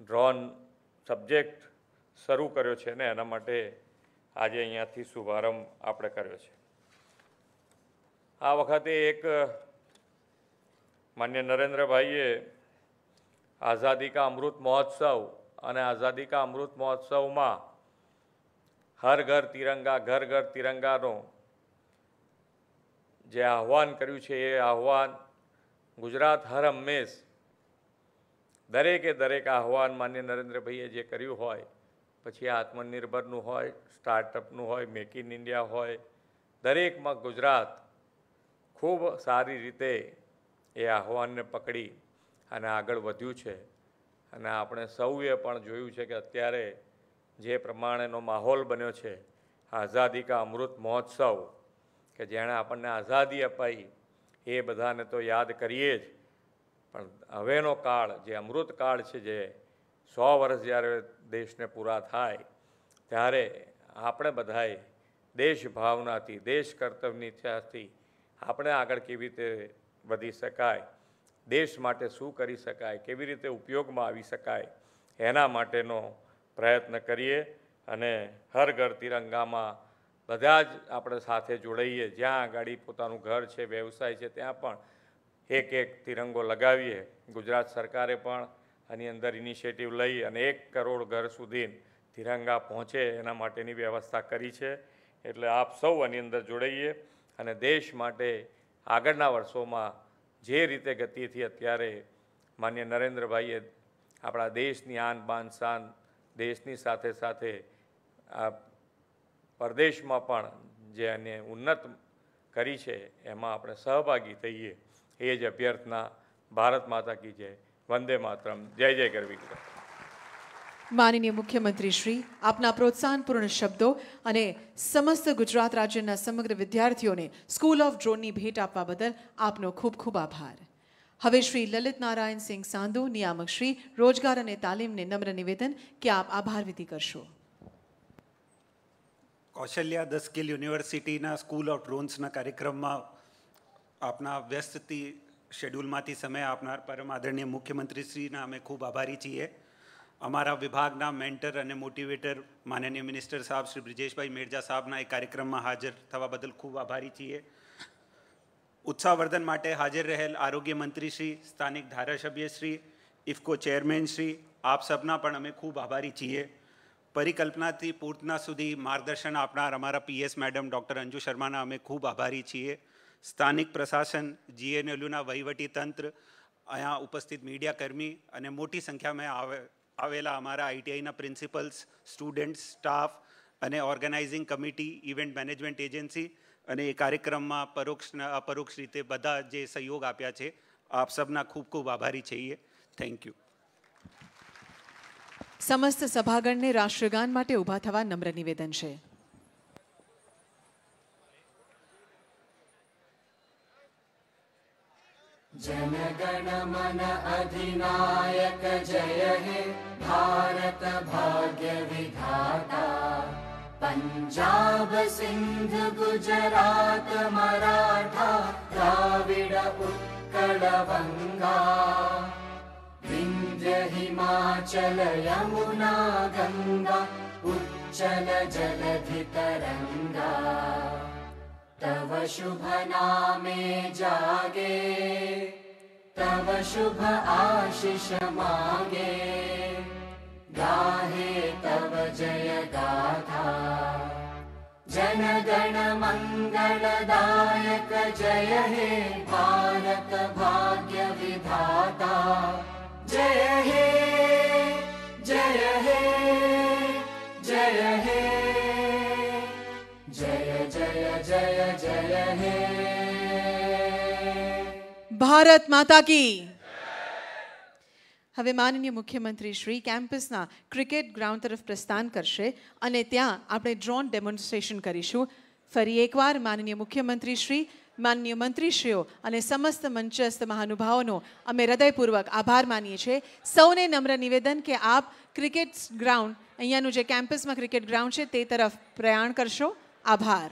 ડ્રોન સબ્જેક્ટ શરૂ કર્યો છે ને એના માટે આજે અહીંયાથી શુભારંભ આપણે કર્યો છે આ વખતે એક માન્ય નરેન્દ્રભાઈએ આઝાદી કા અમૃત મહોત્સવ અને આઝાદી કા અમૃત મહોત્સવમાં હર ઘર તિરંગા ઘર ઘર તિરંગાનો જે આહ્વાન કર્યું છે એ આહ્વાન ગુજરાત હર હંમેશ દરેકે દરેક આહ્વાન માન્ય નરેન્દ્રભાઈએ જે કર્યું હોય પછી આત્મનિર્ભરનું હોય સ્ટાર્ટઅપનું હોય મેક ઇન ઇન્ડિયા હોય દરેકમાં ગુજરાત ખૂબ સારી રીતે એ આહવાનને પકડી અને આગળ વધ્યું છે અને આપણે સૌએ પણ જોયું છે કે અત્યારે જે પ્રમાણેનો માહોલ બન્યો છે આઝાદી કા અમૃત મહોત્સવ કે જેણે આપણને આઝાદી અપાઈ એ બધાને તો યાદ કરીએ જ પણ હવેનો કાળ જે અમૃત કાળ છે જે સો વર્ષ જ્યારે દેશને પૂરા થાય ત્યારે આપણે બધાએ દેશ ભાવનાથી દેશ કર્તવ્યની ઇચ્છાથી આપણે આગળ કેવી રીતે વધી શકાય દેશ માટે શું કરી શકાય કેવી રીતે ઉપયોગમાં આવી શકાય એના માટેનો પ્રયત્ન કરીએ અને હર ઘર તિરંગામાં બધા જ આપણે સાથે જોડાઈએ જ્યાં આગાડી પોતાનું ઘર છે વ્યવસાય છે ત્યાં પણ એક એક તિરંગો લગાવીએ ગુજરાત સરકારે પણ આની અંદર ઇનિશિયેટિવ લઈ અને એક કરોડ ઘર સુધી તિરંગા પહોંચે એના માટેની વ્યવસ્થા કરી છે એટલે આપ સૌ આની અંદર જોડાઈએ અને દેશ માટે આગળના વર્ષોમાં જે રીતે ગતિથી અત્યારે માન્ય નરેન્દ્રભાઈએ આપણા દેશની આન બાન શાન દેશની સાથે સાથે આ પરદેશમાં પણ જે એને ઉન્નત કરી છે એમાં આપણે સહભાગી થઈએ એ જ અભ્યર્થના ભારત માતા કી જય વંદે માતરમ જય જય ગરવી માનનીય મુખ્યમંત્રી શ્રી આપના પ્રોત્સાહનપૂર્ણ શબ્દો અને સમસ્ત ગુજરાત રાજ્યના સમગ્ર વિદ્યાર્થીઓને સ્કૂલ ઓફ ડ્રોનની ભેટ આપવા બદલ આપનો ખૂબ ખૂબ આભાર હવે શ્રી લલિત નારાયણ સિંહ સાંધુ નિયામક શ્રી રોજગાર અને તાલીમને નમ્ર નિવેદન કે આપ આભાર વિધિ કરશો કૌશલ્યા ધ સ્કિલ યુનિવર્સિટીના સ્કૂલ ઓફ ડ્રોન્સના કાર્યક્રમમાં આપના વ્યસ્તથી શેડ્યુલમાંથી સમય આપનાર પરમ આદરણીય શ્રીના અમે ખૂબ આભારી છીએ અમારા વિભાગના મેન્ટર અને મોટિવેટર માનનીય મિનિસ્ટર સાહેબ શ્રી બ્રજેશભાઈ મેરજા સાહેબ ના એક કાર્યક્રમમાં હાજર થવા બદલ ખૂબ આભાર ઈ છીએ ઉત્સાહવર્ધન માટે હાજર રહેલ આરોગ્ય મંત્રી શ્રી સ્થાનિક ધારાસભ્ય શ્રી ઇફકો ચેરમેન શ્રી આપ સૌના પણ અમે ખૂબ આભાર ઈ છીએ પરિકલ્પનાથી પૂર્ણતા સુધી માર્ગદર્શન આપનાર અમારા પીએસ મેડમ ડોક્ટર અંજુ શર્માના અમે ખૂબ આભાર ઈ છીએ સ્થાનિક પ્રશાસન જીએનએલુના વહીવટી તંત્ર આયા ઉપસ્થિત મીડિયાकर्मी અને મોટી સંખ્યામાં આવે આવેલા અમારા આઈટીઆઈના પ્રિન્સિપલ્સ સ્ટુડન્ટ્સ સ્ટાફ અને organising committee event management agency અને એ કાર્યક્રમમાં પરોક્ષ અપરોક્ષ રીતે બધા જે સહયોગ આપ્યા છે આપ સબના ખૂબ ખૂબ આભારી છીએ થેન્ક યુ સમસ્ત સભાગણને રાષ્ટ્રગાન માટે ઊભા થવા નમ્ર નિવેદન છે जनगणमन अधिनायक जय हे भारत भाग्यविधाता पञ्जाब सिन्धु गुजरात मराठा प्राविड उत्कळगङ्गा विन्द्रहिमाचल यमुना गङ्गा उच्चल जलधितरंगा तव शुभ नामे जागे तव शुभ आशिष मागे गाहे तव जय गाथा जनगण मङ्गलदायक जय हे भारत भाग्य विधाता जय हे जय हे जय हे જય જય હે ભારત માતા કી હવે માનનીય મુખ્યમંત્રી શ્રી કેમ્પસના ક્રિકેટ ગ્રાઉન્ડ તરફ પ્રસ્થાન કરશે અને ત્યાં આપણે ડ્રોન ડેમોન્સ્ટ્રેશન કરીશું ફરી એકવાર માનનીય મુખ્યમંત્રી શ્રી માનનીય મંત્રીશ્રીઓ અને સમસ્ત મંચસ્થ મહાનુભાવોનો અમે હૃદયપૂર્વક આભાર માનીએ છીએ સૌને નમ્ર નિવેદન કે આપ ક્રિકેટ ગ્રાઉન્ડ અહીંયાનું જે કેમ્પસમાં ક્રિકેટ ગ્રાઉન્ડ છે તે તરફ પ્રયાણ કરશો આભાર